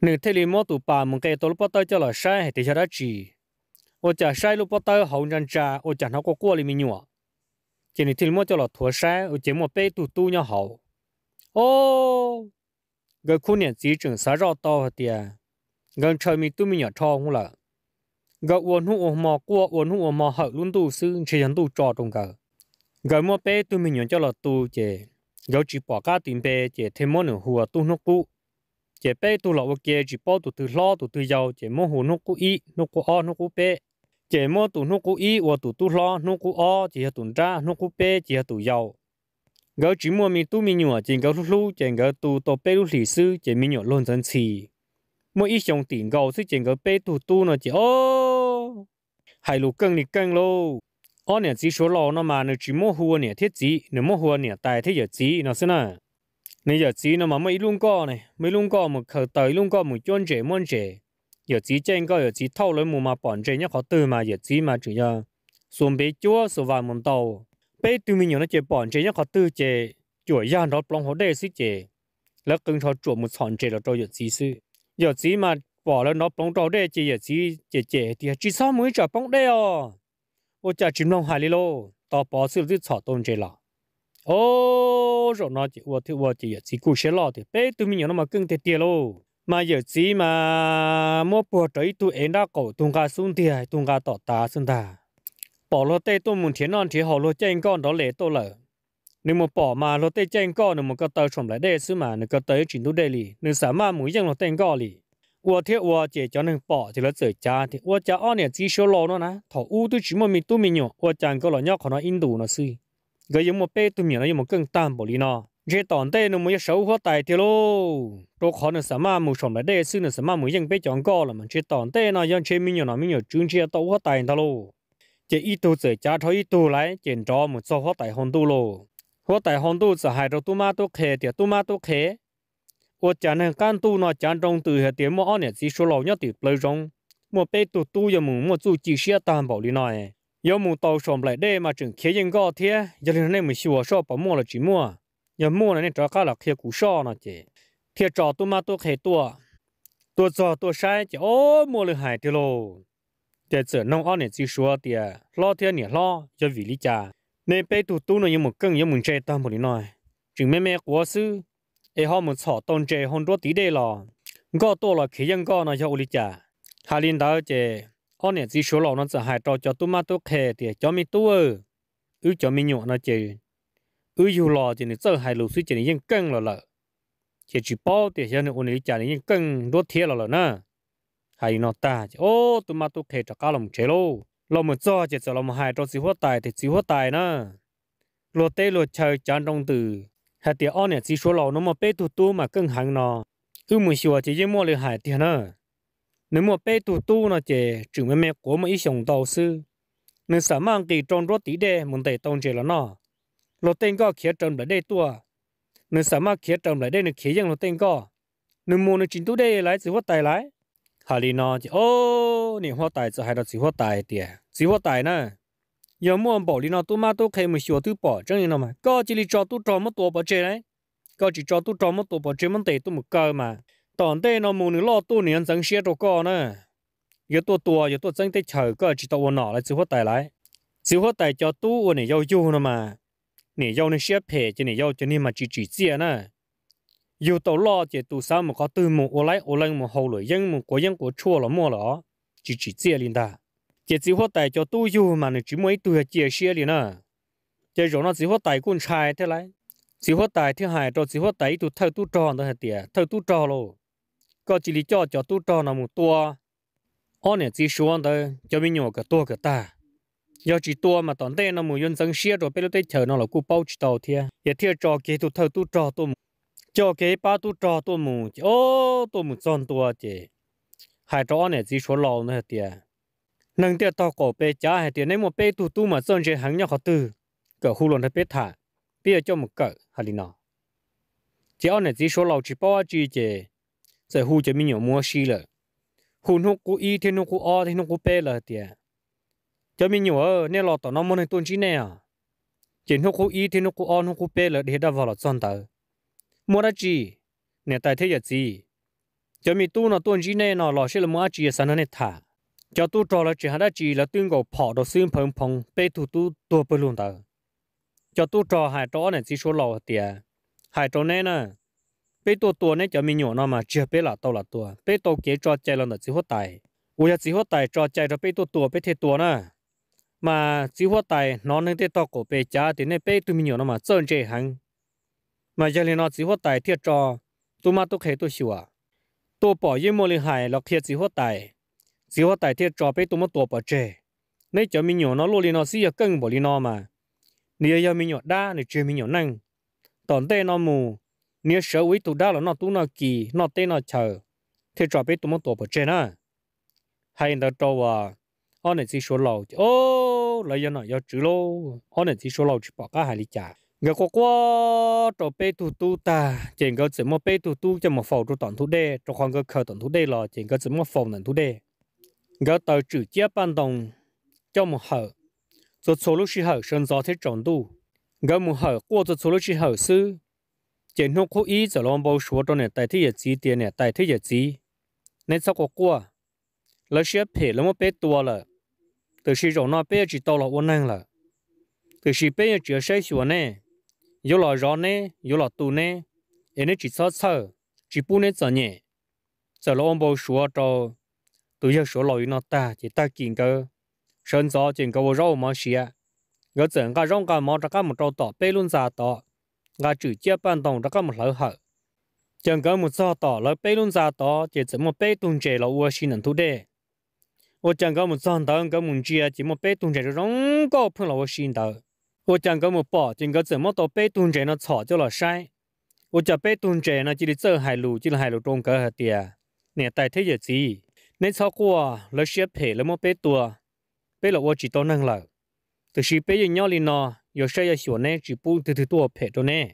nếu thế thì mỗi tụ ba mình cái tao lúc bắt tao cho là sai thì cho đã chỉ ô chả sai lúc bắt tao hậu nhân cha ô chả nó có qua đi mình nhua chỉ nếu thế thì mỗi cho là thua sai ô chỉ một bé tụ tu nhau hậu ô người khu niệm chỉ trường sáng rõ to thì gần trời mình tu mình nhỏ cho không là gạo uốn hũ uốn mò cua uốn hũ uốn mò hậu luôn tu sư chỉ chẳng tu trò trong cả gạo mua bé tu mình nhỏ cho là tu chè 有只把家店呗，这天么能活都弄过，这呗都老我给只包都都老都都要，这么活弄过一，弄过二，弄过呗，这么都弄过一，我都都老弄过二，这些都渣，弄过呗，这些都要。有只么咪都咪鸟，这个路路，这个都到呗路历史，这咪鸟乱真气。mỗi ít dòng tiền gầu sẽ chỉ có bé tù tu nó chỉ ô hay lục cân thì cân luôn ở nè chỉ số lò nó mà nó chỉ mua hùa nè thiết chỉ nó mua hùa nè tài thiết giờ chỉ nó xin à nè giờ chỉ nó mà mấy luôn co này mấy luôn co một khởi tới luôn co một chuyên chế môn chế giờ chỉ trên co giờ chỉ thâu lấy mù mà bọn chế nhá họ từ mà giờ chỉ mà chỉ giờ xuống bể chúa số vàng mồm tàu bế từ mình nhớ nó chế bọn chế nhá khó từ chế chuột gian đó plong hồ đê xí à 我家只弄海里咯，到巴士就草东这了。哦，说那我听我的也是故事了的，别对面有那么更的点喽。mà giờ chỉ mà mua bữa trời tụi em đã cổ tung ca xuống thì hay tung cá tọt ta xuống ta bỏ lô tê tôi muốn thiên non thì họ lô chen con đó lệ tôi lợ nếu mà bỏ mà lô tê chen con nếu mà có tới xong lại đây xứ mà nếu có tới chỉ tôi đây li nếu sao mà muốn dân lô tên con li 我贴我姐叫人包起了自家的，我家二年级小老了呢，他屋都什么没都没有，我讲个老娘看到印度那是，个有么背对面了有么更淡薄哩呢？这当代那么要收获大的喽，都可能什么没上来的，是那什么没人被讲高了嘛？这当代那样前面有那没有中间都获大的喽，这一度自家他一度来检查么收获大很多喽，获大很多是害到多么多开的多么多开。我讲呢，干都那讲中都还点么二年级说老娘的不中，莫被都都也么么做几些担保的那，要么到上不来的嘛整开人高铁，要是那么些我少把么了寂寞，要么了你找开了开股少那去，铁找多嘛多开多，多找多晒就哦么了海的喽。在这弄二年级说的，老天年老要为你家，那被都都那也么更也么这担保的那，正妹妹过事。ai họ muốn sợ tôn chế hôn đua tí đây lo ngõ to là khi dân ngõ nó cho uli cha hà liên đó chế anh nè chỉ số lo nó sẽ hại trò cho tụi ma tụi khề thì cho mi tu ư ư cho mi nhọ nó chế ư dù lo thì nó sợ hại lũ suy chế này dân cân lo lợ chế chỉ bao thì cho nên uli cha này dân cân đua thiệt lo lợ nè hay nó ta ô tụi ma tụi khề cho cá lồng chế lô lo mà cho chế cho lo mà hại trò chỉ hoa tài thì chỉ hoa tài nè lo tê lo chơi chán trong từ hạt tiền ăn này chỉ số lầu nó mà bé tu tu mà cân hàng nó cứ muốn xíu chỉ chỉ mua được hạt tiền nữa nếu mà bé tu tu nó chỉ chỉ mới mẹ của mà ít sống đầu sư nên sợ mang kỳ trong rốt tí đê muốn để tông chỉ là nó lột tên có khía trồng lại đây tua nên sợ mang khía trồng lại đây nên khía rằng lột tên có nên mua nên chính tu đây lại chỉ hoa tài lại hà lì nó chỉ ô nè hoa tài chỉ hai đó chỉ hoa tài tiền chỉ hoa tài nữa 有么保利呢？多嘛都开么小都保证的了嘛。高这里找都这么多保证嘞，高这找都这么多保证么得都么高嘛。当代呢，么你老多年真写着高呢，有多多有多真得巧个，知道我哪来只好带来，只好带叫多我呢要用了嘛，你要呢写撇就你要就你嘛只只写呢。有到老就多少么个多么我来我来么好了，因么过因过错了么了，只只写领的。chỉ chỉ hoa tài cho tu du mà nó chỉ mới tuổi chỉ xe đi nè chỉ rồi nó chỉ hoa tài cũng chạy thế lại chỉ hoa tài thứ hai cho chỉ hoa tài tu thâu tu tròn đó hả tiệt thâu tu tròn luôn có chỉ lý cho cho tu tròn là một tua họ nè chỉ xuống đó cho mình nhỏ cái tua cái ta do chỉ tua mà tòn tên nó mù nhân dân xe rồi bây giờ chờ nó là cú bao chỉ tàu thia giờ thia trò kia tu thâu tu tròn tu cho cái ba tu trò tu mù ô tu mù tròn tua chứ hai trò nè chỉ số lâu nữa tiệt nâng tiệt to cổ bê chả hay tiền này một bê tu tu mà sơn chơi hàng nhau khó tư cỡ khu lồn hay bê thả bia cho một cỡ hà lì nọ chỉ ăn này chỉ số lâu chỉ bao chỉ chế sẽ hu chế mình nhiều mua xí lợ hu nó cú y thì nó cú o thì nó cú bê lợ tiền cho mình nhiều ơ nên lọ tỏ nó muốn hay tuân chỉ nè à chỉ nó cú y thì nó cú o nó cú bê lợ thì đã vào lọ sơn tờ mua ra chỉ nè tại thế giờ gì cho mình tu nó tuân chỉ nè nó lọ sẽ là mua chỉ sản nó nè thả จะตู้จอละจีฮันดาจีละตึงกับผอดซึ่งพงพงไปตู้ตู้ตัวเปลืองตาจะตู้จอหายจอเนี่ยที่ชัวร์เราเตียหายจอเนี่ยนะเป็ดตัวตัวเนี่ยจะมีหนอนมาเจ็บเป็ดละตัวละตัวเป็ดตัวเกจจอใจเราเนี่ยสิหัวไตวัวสิหัวไตจอใจจาเป็ดตัวตัวไปเทตัวนะมาสิหัวไตนอนนึงเตะตอกเป็ดจ้าที่เนี่ยเป็ดตัวมีหนอนมาเซิร์นเจหังมาเจริญนอนสิหัวไตเทียจอตัวมาตัวเขยตัวชัวตัวปอยยิ้มโมลิหายเราเคลียสิหัวไต chỉ có tài thiệt cho bé tụm nó tuổi bỏ trẻ nên cho mình nhỏ nó lôi nó xí cân bỏ đi nó mà nếu giờ mình nhỏ đa thì chơi mình nhỏ năng tổn tê nó mù nếu sợ quý tụi đa là nó tụi nó kỳ nó tê nó chờ thiệt cho bé tụm nó tuổi bỏ trẻ nữa hay là trâu à họ này chỉ số lâu ô lấy giờ nó giờ chữ lô anh ấy chỉ số lâu chỉ bỏ cả hai lý trả người có qua cho bé tụi tụi ta chỉ có chỉ một bé tụi tụi cho một phòng tụi tổn tụi đê trò con cái khờ tổn tụi đê là chỉ có chỉ một phòng tổn tụi đê gỡ tàu chủ chia ban đồng cho một hở rồi số lúc hở sơn gió thế tròn tu gỡ một hở qua rồi số lúc hở sư chỉ nó cố ý giờ lòng bao số đó này tại thế giới gì tiền này tại thế giới gì nên sao có qua là sẽ phải là một bé tua là từ khi rồi nó bé chỉ to là uốn năng là từ khi bé chỉ sai xuống này yếu là rõ này yếu là tu này em chỉ sợ sợ chỉ bu này sợ nhẹ giờ lòng bao số đó tôi giờ số lỗi nó ta chỉ ta kiện cơ sơn gió chuyện cơ rau mà xia ngỡ tưởng cả rong cả mò ra cả một trâu tỏ bê luôn già tỏ ngã chữ chia ban đồng ra cả một lỡ hở chẳng có một sao tỏ lỡ bê luôn già tỏ chỉ chỉ một bê tung chè là ua xin nặng thu đê ô chẳng có một sao tỏ có một chia chỉ một bê tung chè rong có phương là ua xin tờ ô chẳng có một bỏ chỉ có chỉ một tỏ bê tung chè nó xỏ cho là sai ô chả bê tung chè nó chỉ đi chơi hài lù chỉ là hài lù trong cơ hạt tiề nè tại thế giờ gì nên sau qua lỡ xe phê lỡ mua bé tua bé là chỉ tao năng lợ từ khi bé giờ nhỏ lên nó giờ sẽ giờ xuống này chỉ buông từ từ tua phê cho nè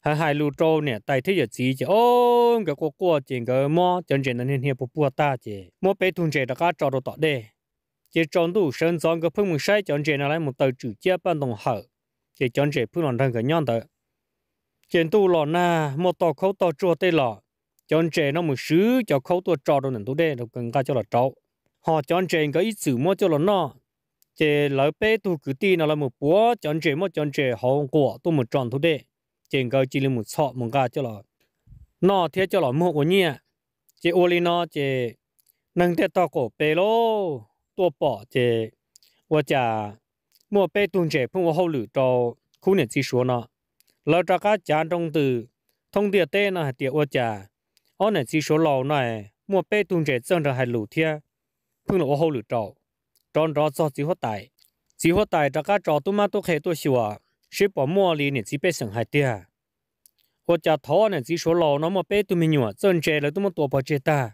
hai hai lù trâu nè tại thế giờ chỉ chỉ ôm cái cô cô chuyện cái mua chân chuyện nên hiện bu bu ta chỉ mua bé thun chuyện đã cá trò đồ tọt đê chỉ tròn đủ sơn giòn cái phương mình sai chân chuyện lại một tờ chữ chia ban đồng hở chỉ chân chuyện phương lòng thằng cái nhon tờ chuyện tu lò na một tàu khâu tàu chua tê lò chọn trẻ nó một sứ cho khâu tua trò đồ nền tu đê rồi cần ca cho là trâu họ chọn trẻ có ít sử mua cho là nó chế lỡ bé tu cứ ti nó là một búa chọn trẻ một chọn trẻ họ của tu một tròn tu đê chế có chỉ là một sọ một ca cho là nó thế cho là mua của nhia chế ô li nó chế nâng thế to cổ bé lô tua bỏ chế và chả mua bé tuôn trẻ vào hậu lử cho khu nền chỉ số nó lỡ cho các cha trong từ thông địa tê nó hạt địa ô chả ở nền chỉ số lầu này mua bê tung trẻ chân ra hai lũ thia phun lộ hậu lũ trọ tròn trọ cho chỉ hoạt tài chỉ hoạt tài ra các trọ tu ma tu khé tu xua sẽ bỏ mua lì nền chỉ bê sừng hai tia ô cha thọ nền chỉ số lầu nó mua bê tung mình nhua chân trẻ là tu mua tổ bỏ trẻ ta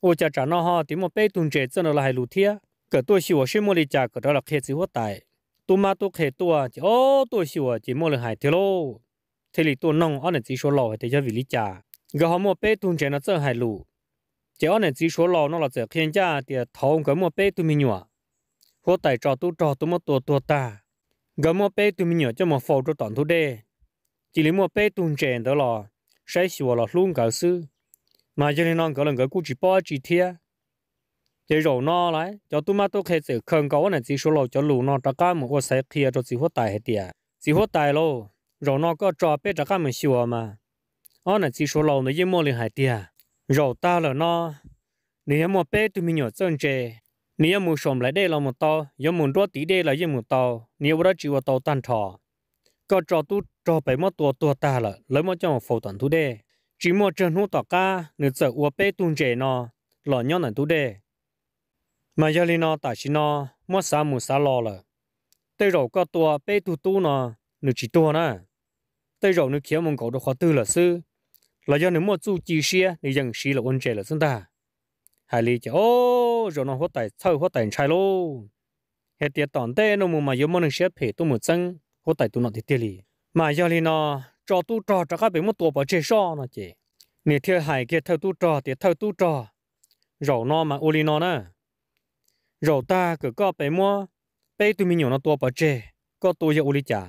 ô cha trả nó ha thì mua bê tung trẻ chân là hai lũ thia cái tu xua sẽ mua lì cha cái đó là khé chỉ hoạt tài tu ma tu khé tu chỉ ô tu xua chỉ mua là hai tia lô thế thì tu nông ở nền chỉ số lầu hay thế cho vị lý cha 个好么被动在那走海路，这呢只说老那了在偏家的头个么被动没鸟，或带找都找多么多多大，个么被动没鸟这么否着短途的，这里么被动在的了，谁喜欢了龙狗事，那这里那个人个估计八几天。chỉ rồi nó lại cho tụi mà tôi khai sự khẩn cầu này chỉ số lô cho lù nó trả một ô xe kia cho chỉ hốt tài hết tiệt lô rồi nó có cho biết trả cá mình xua mà ó là chỉ số lâu nó yên mò lên hải tiề rồi ta là nó nếu mà bé tụi mình nhỏ chân chè nếu mà sống lại đây là một tàu nếu muốn đua tí đây là yên một tàu nếu đó chỉ một tàu tan thọ có trò tu trò bảy mất tua tua ta là lấy mất cho một phổ toàn tu đề chỉ một chân hút tỏ ca nếu sợ ua bé tuôn chè nó lọ nhau này tu đề mà giờ lên nó tại chỉ nó mất sao mất xa lo là tây rồi có tua bé tu tu nó nếu chỉ tua nè tây rồi nếu kia mông cổ được khó tư là sư là do nếu mà chú chỉ xe thì dân xí là ôn chế là chúng ta hải lý chứ ô rồi nó phát tài sau phát tài trai luôn. hết tiền tòn thế, nó mua mà yếu mà nó xếp phải tôi một chân phát tài tôi nó thì tiền lì mà giờ lý nó cho tu cho cho các bé một tuổi bỏ chế so nó chị nè theo hai cái theo tu cho, thì theo tu cho. rồi nó mà ô lý nó nè rồi ta cứ có bé mua bé tôi mình nhiều nó tuổi bỏ chế, có tôi giờ ô lý trả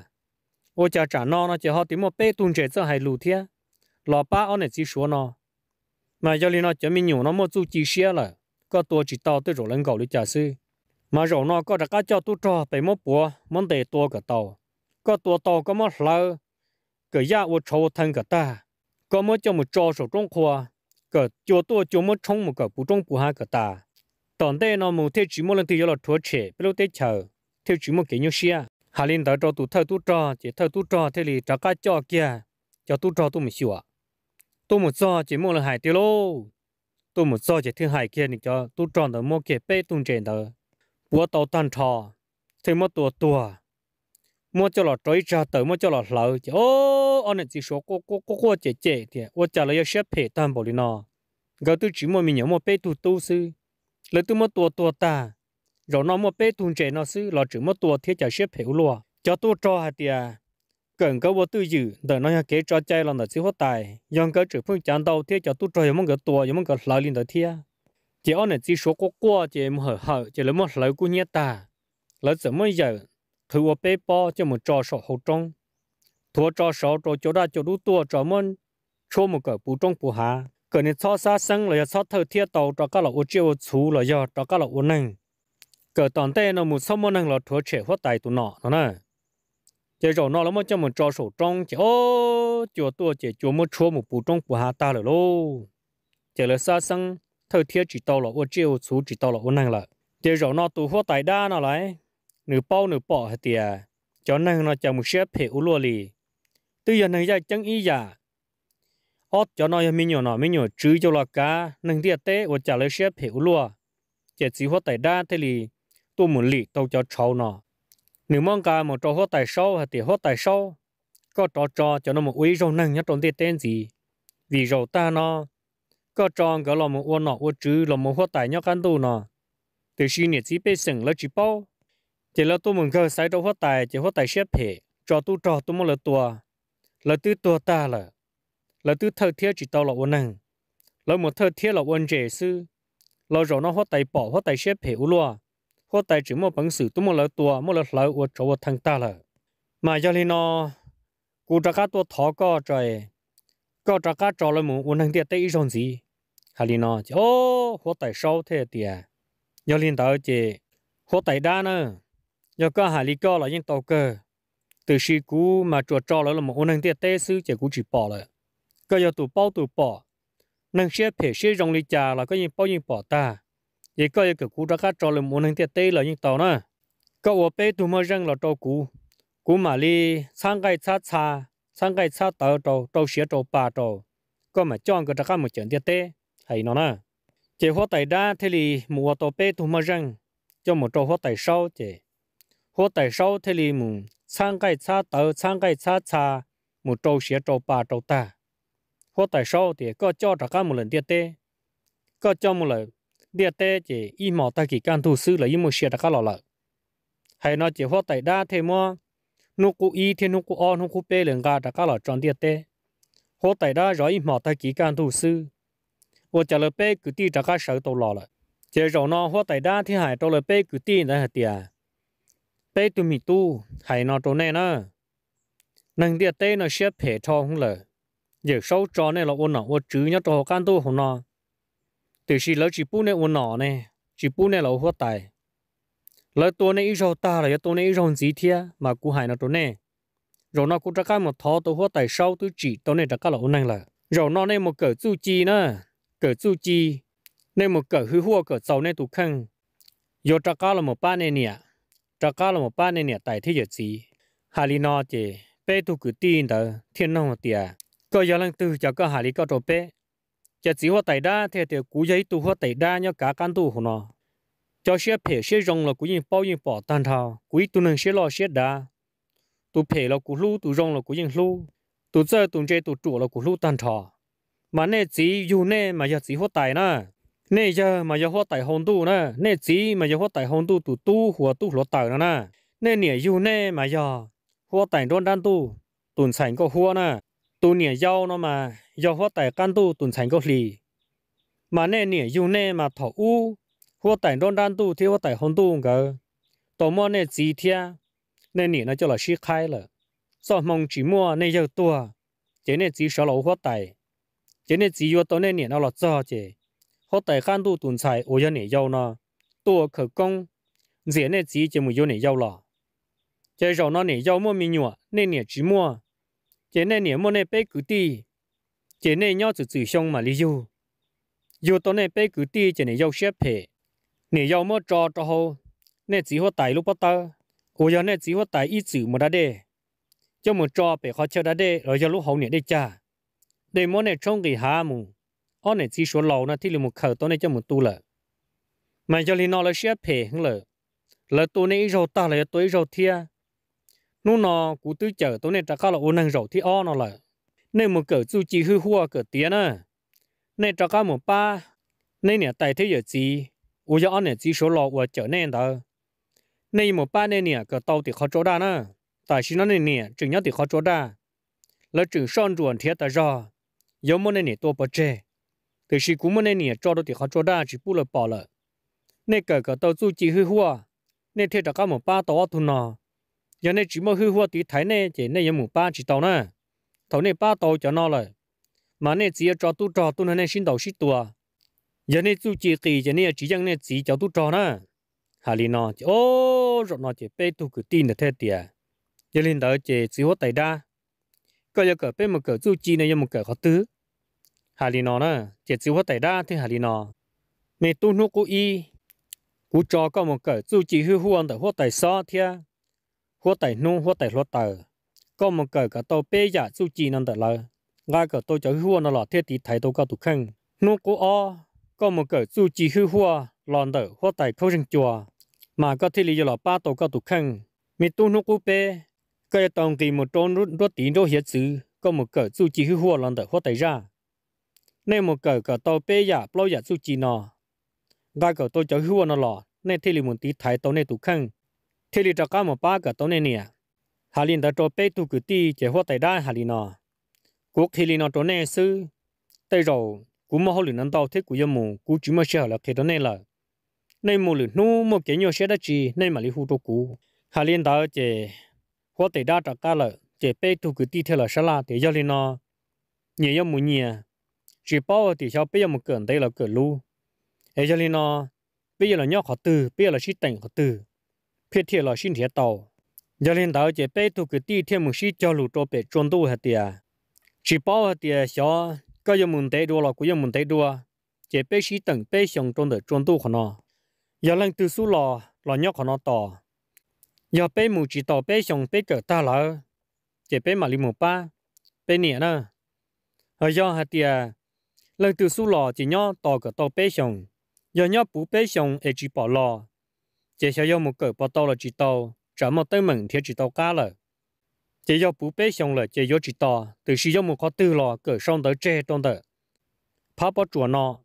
ô trả trả nó nó chỉ họ tìm một bé tuôn chơi cho hai lù thiệt 老爸俺那己说呢，嘛要哩那前面牛那么做机械了，个多知道对着人搞的家事，嘛肉呢个这个叫多着被么薄，么得多个刀，个多刀个么老，个呀我朝腾个大，个么叫么招手中阔，个叫多叫么冲么个不中不哈个大，当代呢某天只么人都要了拖车，不了得桥，天只么给牛些，哈领导着都偷都着，这偷都着这里这个叫个，叫都着都没修啊。tôi một do chỉ mua là hai tiêu lô tôi một do chỉ thương hải kia thì cho tôi chọn được một cái bê tông trên đó búa tàu tan trò thêm một tua tua mua cho lọ trói ra tới mua cho lọ lợ chứ ô anh này chỉ số cô cô cô cô chế chế thì ô trả lời sẽ phải tan bỏ đi nó gạo tôi chỉ mua mình nhớ một bê tông tu sư lấy tôi mua tua tua ta rồi nó một bê tông trên nó sư lọ chỉ mua tua thiết trả sẽ phải lúa cho tôi cho hạt tiền cần có bộ tư dự để nó nhà kế cho chạy là nó chứ phát tài dòng cái chữ phương chán đầu thế cho tu trời mong cái tua mong cái lợi lên đó thế chỉ ở này chỉ số có qua chỉ một hở hở chỉ là một lợi của nhẹ ta lợi 怎么样佢我背包就么招手后中拖招手招脚大脚都多专门说么个不中不下个你操杀生了要操头贴到招个了我就粗了要招个了我能个当代那么什么能了拖扯或带都闹了呢。chế rồi nó là một trong một trò sổ trong chế ô chùa tua chế chùa một chúa một bù trong của hà ta rồi lô chế là xa xăng thơ thiết chỉ tàu là ô chiêu chú chỉ tàu là ô năng là chế rồi nó tù hoa tài đa nó lại nửa bao nửa bỏ hết tiệt cho năng nó chào một xếp hệ u lô lì từ giờ này ra chẳng ý giả ót cho nó mình nhỏ nó mình nhỏ chứ cho là cá Năng tiệt tế ô trả lời xếp hệ u lô chế chỉ hoa tài đa thế lì tôi muốn lì tàu cho cháu nó nếu mong cả một chỗ hoa tài sau hay tiền hoa tài sau có trò trò cho nó một uy rau năng nhất trong tiền tên gì vì rau ta nó có trò cái là một uôn nọ uôn chứ là một hốt tài nhất căn tu nó từ khi nhiệt chỉ bê sừng là chỉ bao chỉ là tôi mừng cơ sai trò hốt tài chỉ hốt tài xếp thể trò tu trò tôi muốn là tua là tư tua ta là là tư thơ thiết chỉ tao là uôn năng là một thơ thiết là uôn trẻ sư là rau nó hoa tài bỏ hoa tài xếp thể u loa tài chỉ của Mà giờ thì nó cụ trả cá tua thọ có trời có trả cá trò là muốn năng tiệt tây rong gì hà thì nó chứ ô họ tài sau thế tiệt giờ liền tới chỉ họ tài đa nữa giờ có hà lý có là những tàu cơ từ khi cú mà trò trò là một năng tiệt tây sư chỉ cú chỉ bỏ rồi có giờ tụ bao tụ bỏ năng xe phải xe rong lý trà là có những bao nhiêu bỏ ta chỉ có cái cú ra khác cho là muốn hình thiệt tê là những tàu nữa cậu ở bên tụi mới răng là tàu cú cú mà đi sang cái xa xa sang cái xa tàu tàu tàu xe tàu ba tàu có mà chọn cái ra khác một chuyện thiệt tê hay nó nè chỉ hoa tài đa thế thì mùa tàu bên tụi mới răng cho một tàu hoa tài sau chỉ hoa tài sau thế thì mù sang cái xa tàu sang cái xa xa một tàu xe tàu ba tàu ta hoa tài sau thì có cho ra khác một lần thiệt tê có cho một lần địa tế chỉ y mỏ ta kỳ can thủ sư là y một xe đã khá lọ lợ hay nó chỉ hoa tại đa thế mua nụ cụ y thì nụ cụ o nụ cụ p lần ga đã khá lọ tròn địa tế, hoa tại đa rồi y mỏ ta kỳ can thủ sư và trả lời p cứ ti đã khá sợ tổ lọ lợ chỉ rồi nó hoa tại đa thì hay trả lời p cứ ti đã hạt tiền p tụi mình tu hay nó chỗ này nữa nâng địa tế nó xếp hệ cho không lợ giờ sau trò này là ôn nó ôn chữ nhất cho can tu không nó từ khi lỡ chỉ bún này uốn nọ này chỉ bún này là hoa tai, lỡ tôi này ít rồi ta là tôi này ít rồi gì thế mà cú hại nó tôi này rồi nó cũng ra cái một thó tôi hoa tai sau tôi chỉ tôi này ra cái là uốn này là rồi nó này một cỡ chu chi nữa cỡ chu chi nên một cỡ hư hoa cỡ sau này tụ khăn yo ra cái là một ba này nè ra cái là một ba này nè tại thế giới gì hà li nó chứ bé tôi cứ tin đó thiên nông tiệt có giờ lần từ cho cái hà li có đồ bé chỉ chỉ hoa tẩy đa thì thì cú giấy tu hoa tẩy đa nhớ cả căn tu hồn nó cho xe phe xe rong là cú nhìn bao nhìn bỏ tan thao quý tu nâng xe lo xe đa tu phe là cú lu tu rong là cú nhìn lu tu chơi tu chơi tu trụ là cú lu tan thao mà nè chỉ dù nè mà giờ chỉ hoa tẩy nè nè giờ mà giờ hoa tẩy hồn tu nè nè chỉ mà giờ hoa tẩy hồn tu tu tu hoa tu lo tẩy nè nè nè dù nè mà giờ hoa tẩy đôn đan tu tuần sảnh có hoa nè tu nè giao nó mà giao hoa tài căn tu tuần thành gốc lì mà nè nè yêu nè mà thọ u hoa tài đón đan tu thì hoa tài hôn tu ngờ tổ mua nè gì thia nè nè nó cho là sĩ khai là so mong chỉ mua nè yêu tua chỉ nè chỉ sợ lẩu hoa tài chế nè chỉ yêu tổ nè nè nó là cho chế hoa tài căn tu tuần thành ô yêu nè giao nó tua khởi công chỉ nè chỉ chế mua yêu nè giao lọ chế rồi nó nè giao mua mình nhọ nè nè chỉ mua chế này nếu món này bé cứ đi chế này nhau từ từ xong mà lý do dù đó này bé cứ đi chế này giàu xếp hệ này giàu mua trò trò hồ này chỉ có tài lúc bắt ta ô giờ này chỉ có tài ít chữ mà đã đê cho một trò bé khó chơi đã đê rồi giờ lúc hậu này đi cha để món này trong cái hà mù anh này chỉ số lâu na thì là một khẩu đó này cho một tu lợ mà cho lý nó là xếp hệ hơn lợ lợ tôi này rồi ta là tôi rồi thia nó nó cú tư chở tối nay trả cá là ôn năng rổ thì o nó là nên một cỡ du chi hư hua cỡ tía nè nên trả cá một ba nên nè tại thế giờ gì ô giờ anh nè chỉ số lọ và chờ nên đó nên một ba nên nè cỡ tàu thì khó chỗ đa nè tại xin nó nên nè chừng nhớ thì khó chỗ đa là chừng son ruộng thiệt ta do yếu muốn nên nè tua bờ chê từ khi cú muốn nên nè cho đó thì khó chỗ đa chỉ bu là bỏ lợ nên cỡ cỡ tàu du chi hư hua nên thiệt trả cá một ba tàu thu nọ giờ này chỉ mơ hư hoa tí thái này chỉ này giờ mùng ba chỉ tàu nè tàu này ba tàu cho nó rồi mà này chỉ cho tu trò tu này xin tàu xít tua giờ này tu chỉ kỳ giờ này chỉ rằng này chỉ cho tu trò nè hà li nó chỉ ô rồi nó chỉ bê tu cứ tin được thế tiệt giờ lên đó chỉ chỉ hoa tay đa coi giờ cỡ bê một cái chú chỉ này giờ một cái khó tư, hà li nó nè chỉ chỉ hoa tay đa thì hà li nó này tu nó cố y cú cho có một cái chú chỉ hư hoa ở hoa tay sao thiệt หัวไตนู่หัวไตหัวเตอก็มันเกิดกับตัวเปียสู้จีนั่นแต่ละง่ายกับตัวจะหัวนั่นหละเทียตีไทยตัวก็ตุกขังนู่กูอ้อก็มันเกิดสู้จีหัวหัวหลอนเตอหัวไตเขาชิงจัวมาก็ที่ลีจะหล่อป้าตัวก็ตุกขังมีตู้นู่กูเป้ก็จะต้องตีหมดโจนรุ่นรถตีนรถเหียซื้อก็มันเกิดสู้จีหัวหัวหลอนเตอหัวไตร่าในมันเกิดกับตัวเปียปล่อยสู้จีนอง่ายกับตัวจะหัวนั่นหละในที่ลีมันตีไทยตัวในตุกขัง thế thì cho cá một ba cái tối nay nè hà linh đã cho bé tu cử ti chế hoa tại đa hà linh à, cuộc thế linh nọ tối nay sư tây rồi cú mà họ lửa nắng tàu thế cú yếm mù cú chỉ mà xe là thế tối nay là nay mù lửa nu một cái nhiều xe đã chi nay mà li hú cho cú hà linh đã chế hoa tại đa cho cá là chế bé tu cử ti thế là sao lại thế giờ linh à, nhẹ yếm mù nhẹ chỉ bao thì sao bây giờ một gần đây là gần lu ấy giờ li nọ bây giờ là nhóc họ từ bây giờ là chỉ tình họ từ phía thiệt là sinh thiệt tàu giờ lên tàu chỉ bé tụ cái tí thêm một xí cho lũ trâu bé trôn tu hạt tiệt chỉ bảo hạt tiệt xó có giờ muốn thấy đua là có giờ muốn thấy đua chỉ bé xí tận bé xong trôn được trôn tu khả nó giờ lên từ số lò lò nhóc khả nó tàu giờ bé mù chỉ tàu bé xong bé trở ta lỡ chỉ bé mà li một ba bé nhẹ nữa ở giờ hạt tiệt lần từ số lò chỉ nhóc tàu cả tàu bé xong giờ nhóc bú bé xong để chỉ bảo lò chỉ cho yêu một cỡ bao tàu là chỉ tàu chẳng một tới mừng thì chỉ tàu cá là chỉ yêu bú bê xong rồi chỉ yêu chỉ tàu từ sử dụng một khó tư lò cỡ xong tới tre trong tờ phá bao chùa nọ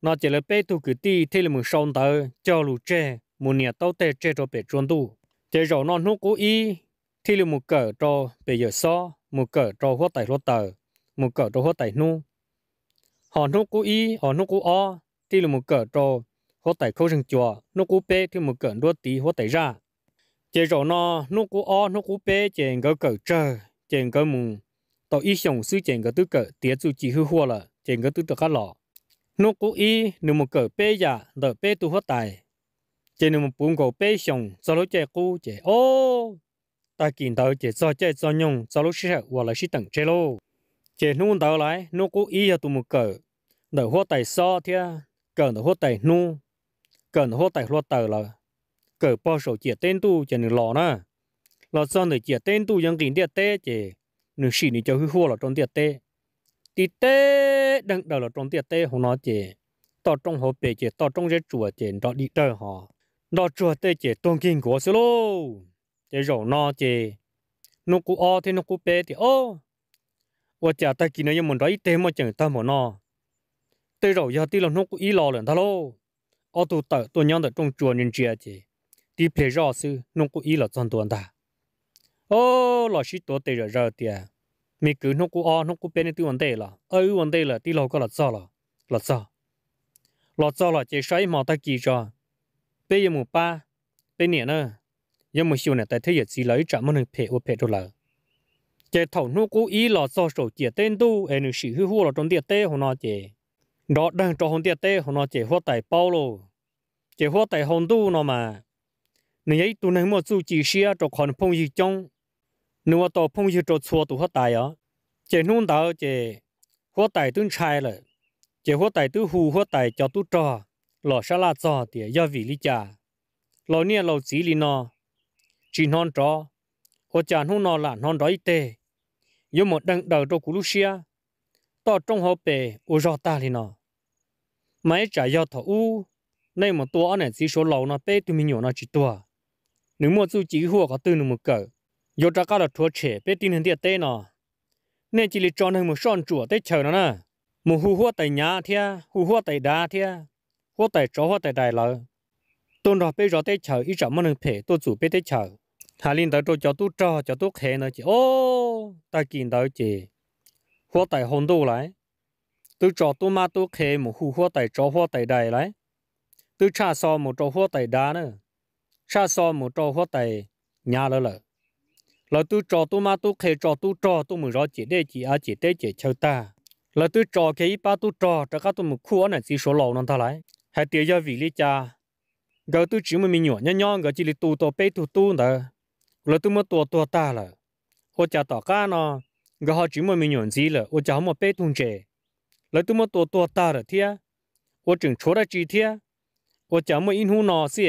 nó chỉ là bê tu cử ti thế là một xong tới cho lù tre một nhà tàu tê tre cho bể chuồn tu chỉ rồi nó nút cố ý thế là một cỡ cho bể giờ so một cỡ cho hóa tài hóa tờ một cỡ cho hóa tài nu họ nút cố ý họ nút cố o thế là một cỡ cho hỗ tại khâu rừng chùa nó cú bé thì một cẩn đua tí hỗ tại ra chế rồi nó nó cú o nó cú bé chế ngỡ cỡ chờ chế ngỡ mùng, tàu y xong sư chế ngỡ tư cỡ tía chú chỉ hư hoa là chế ngỡ tư tự khát lọ nó cú y nếu một cỡ bé giả đợi bé tu hỗ tại chế nếu một bún gầu bé xong sau lúc chế cú chế ô ta kiến tàu chế cho chế cho nhung sau lúc sẽ hoặc là sẽ tặng chế lô chế nung tàu lại nó cú y là tu một cỡ đợi hỗ tại so thia cỡ đợi hỗ tại nung cần hô tài hô tờ là cờ bao số chia tên tu chỉ nửa lọ na lọ sau nửa chia tên tu dân kính tiệt tê chỉ nửa xì nửa cho hư hô là trong tiệt tê tí tê đừng đầu là trong tiệt tê không nói chỉ to trong hồ bể chỉ to trong cái chùa chỉ đó đi đời họ đó chùa tê chỉ tôn kinh của xí lô chỉ rồi nó chỉ nó cú o thì nó cú bể thì ô và chả ta kia nó nhưng mình đó ít tê mà chẳng ta mà nó tê rồi giờ tí là nó cú ít lò lần ta lô ở tụ tờ tôi nhớ được trong chùa nhân chia chị đi phe rõ sư nông cụ ý là chân tuần ta ô là sĩ tôi thấy rất rồi tiệt mi cứ nông cụ o nông cụ bên tiêu vấn đề là ở vấn đề là đi lâu có là sao là là sao là sao là chỉ sai mà ta kỳ cho bây giờ mùng ba bây nè nữa giờ mùng chiều này tại thế giới gì lấy trả mình phe ô phe rồi. là chỉ thầu nông cụ ý là sao sổ chia tên tu em nữ sĩ hư hư là trong địa tế hồ nó chị đó đang cho hồn tiệt tê nó chỉ hoa tài bao lô chỉ hoa tài hồn tu nó mà nên ấy tu nên một chú chỉ xia cho còn phong gì trong nếu mà tao phong gì cho chùa tu hoa tài á chỉ nôn đào chỉ hoa tài tuân chay rồi chỉ hoa tài tu hù hoa tài cho tu trò lò sa la cho thì do vị lý cha lò nia lò chỉ lý nó chỉ non trò ô cha nôn nó là non đói tê yêu một đằng đầu cho cú lu xia tao trong hộp bể ô rõ ta lý nó mấy trả do thọ u nay mà tua này chỉ số lâu nó bé tụi mình nhỏ nó chỉ tua nếu mà chú chỉ hùa có tư nó một cỡ do trả cả là thua trẻ bé tin hơn tiệt tê nó nên chỉ là tròn hơn một son chùa tê chờ nó nè một hù hùa tại nhà thia hù hùa tại đá thia hùa tại chỗ hùa tại đài lợ tôn đó bé rõ tê chờ ít trả mà nó phê tôi chủ bé tê chờ hà linh tới tôi cho tôi cho cho tôi khé nó chỉ ô ta kiện tới chỉ hùa tại hồn tu lại tôi cho tôi mà tôi khé một hù hoa tay cho hoa tay đầy lấy tôi cha so một cho hoa tay đá nữa cha so một cho hoa tay nhà lỡ lỡ là tôi cho tôi mà tôi khé cho tôi cho tôi mới rõ chỉ để chỉ à chỉ để chỉ chơi ta là tôi cho cái ba tôi cho cho các tôi một khu này chỉ số lâu nó ta lấy hay tiêu gia vị lý cha gấu tôi chỉ một mình nhỏ nhon nhon gấu chỉ là tu tổ bé tu tu nữa là tôi mới tua tua ta là ô cha tỏ cá nó gấu họ chỉ một mình nhỏ gì là ô cha họ một bé tu trẻ lấy tụi tôi tổ ta rồi thia ô chừng chỗ ra chi thia ô chả mày in hú nào xí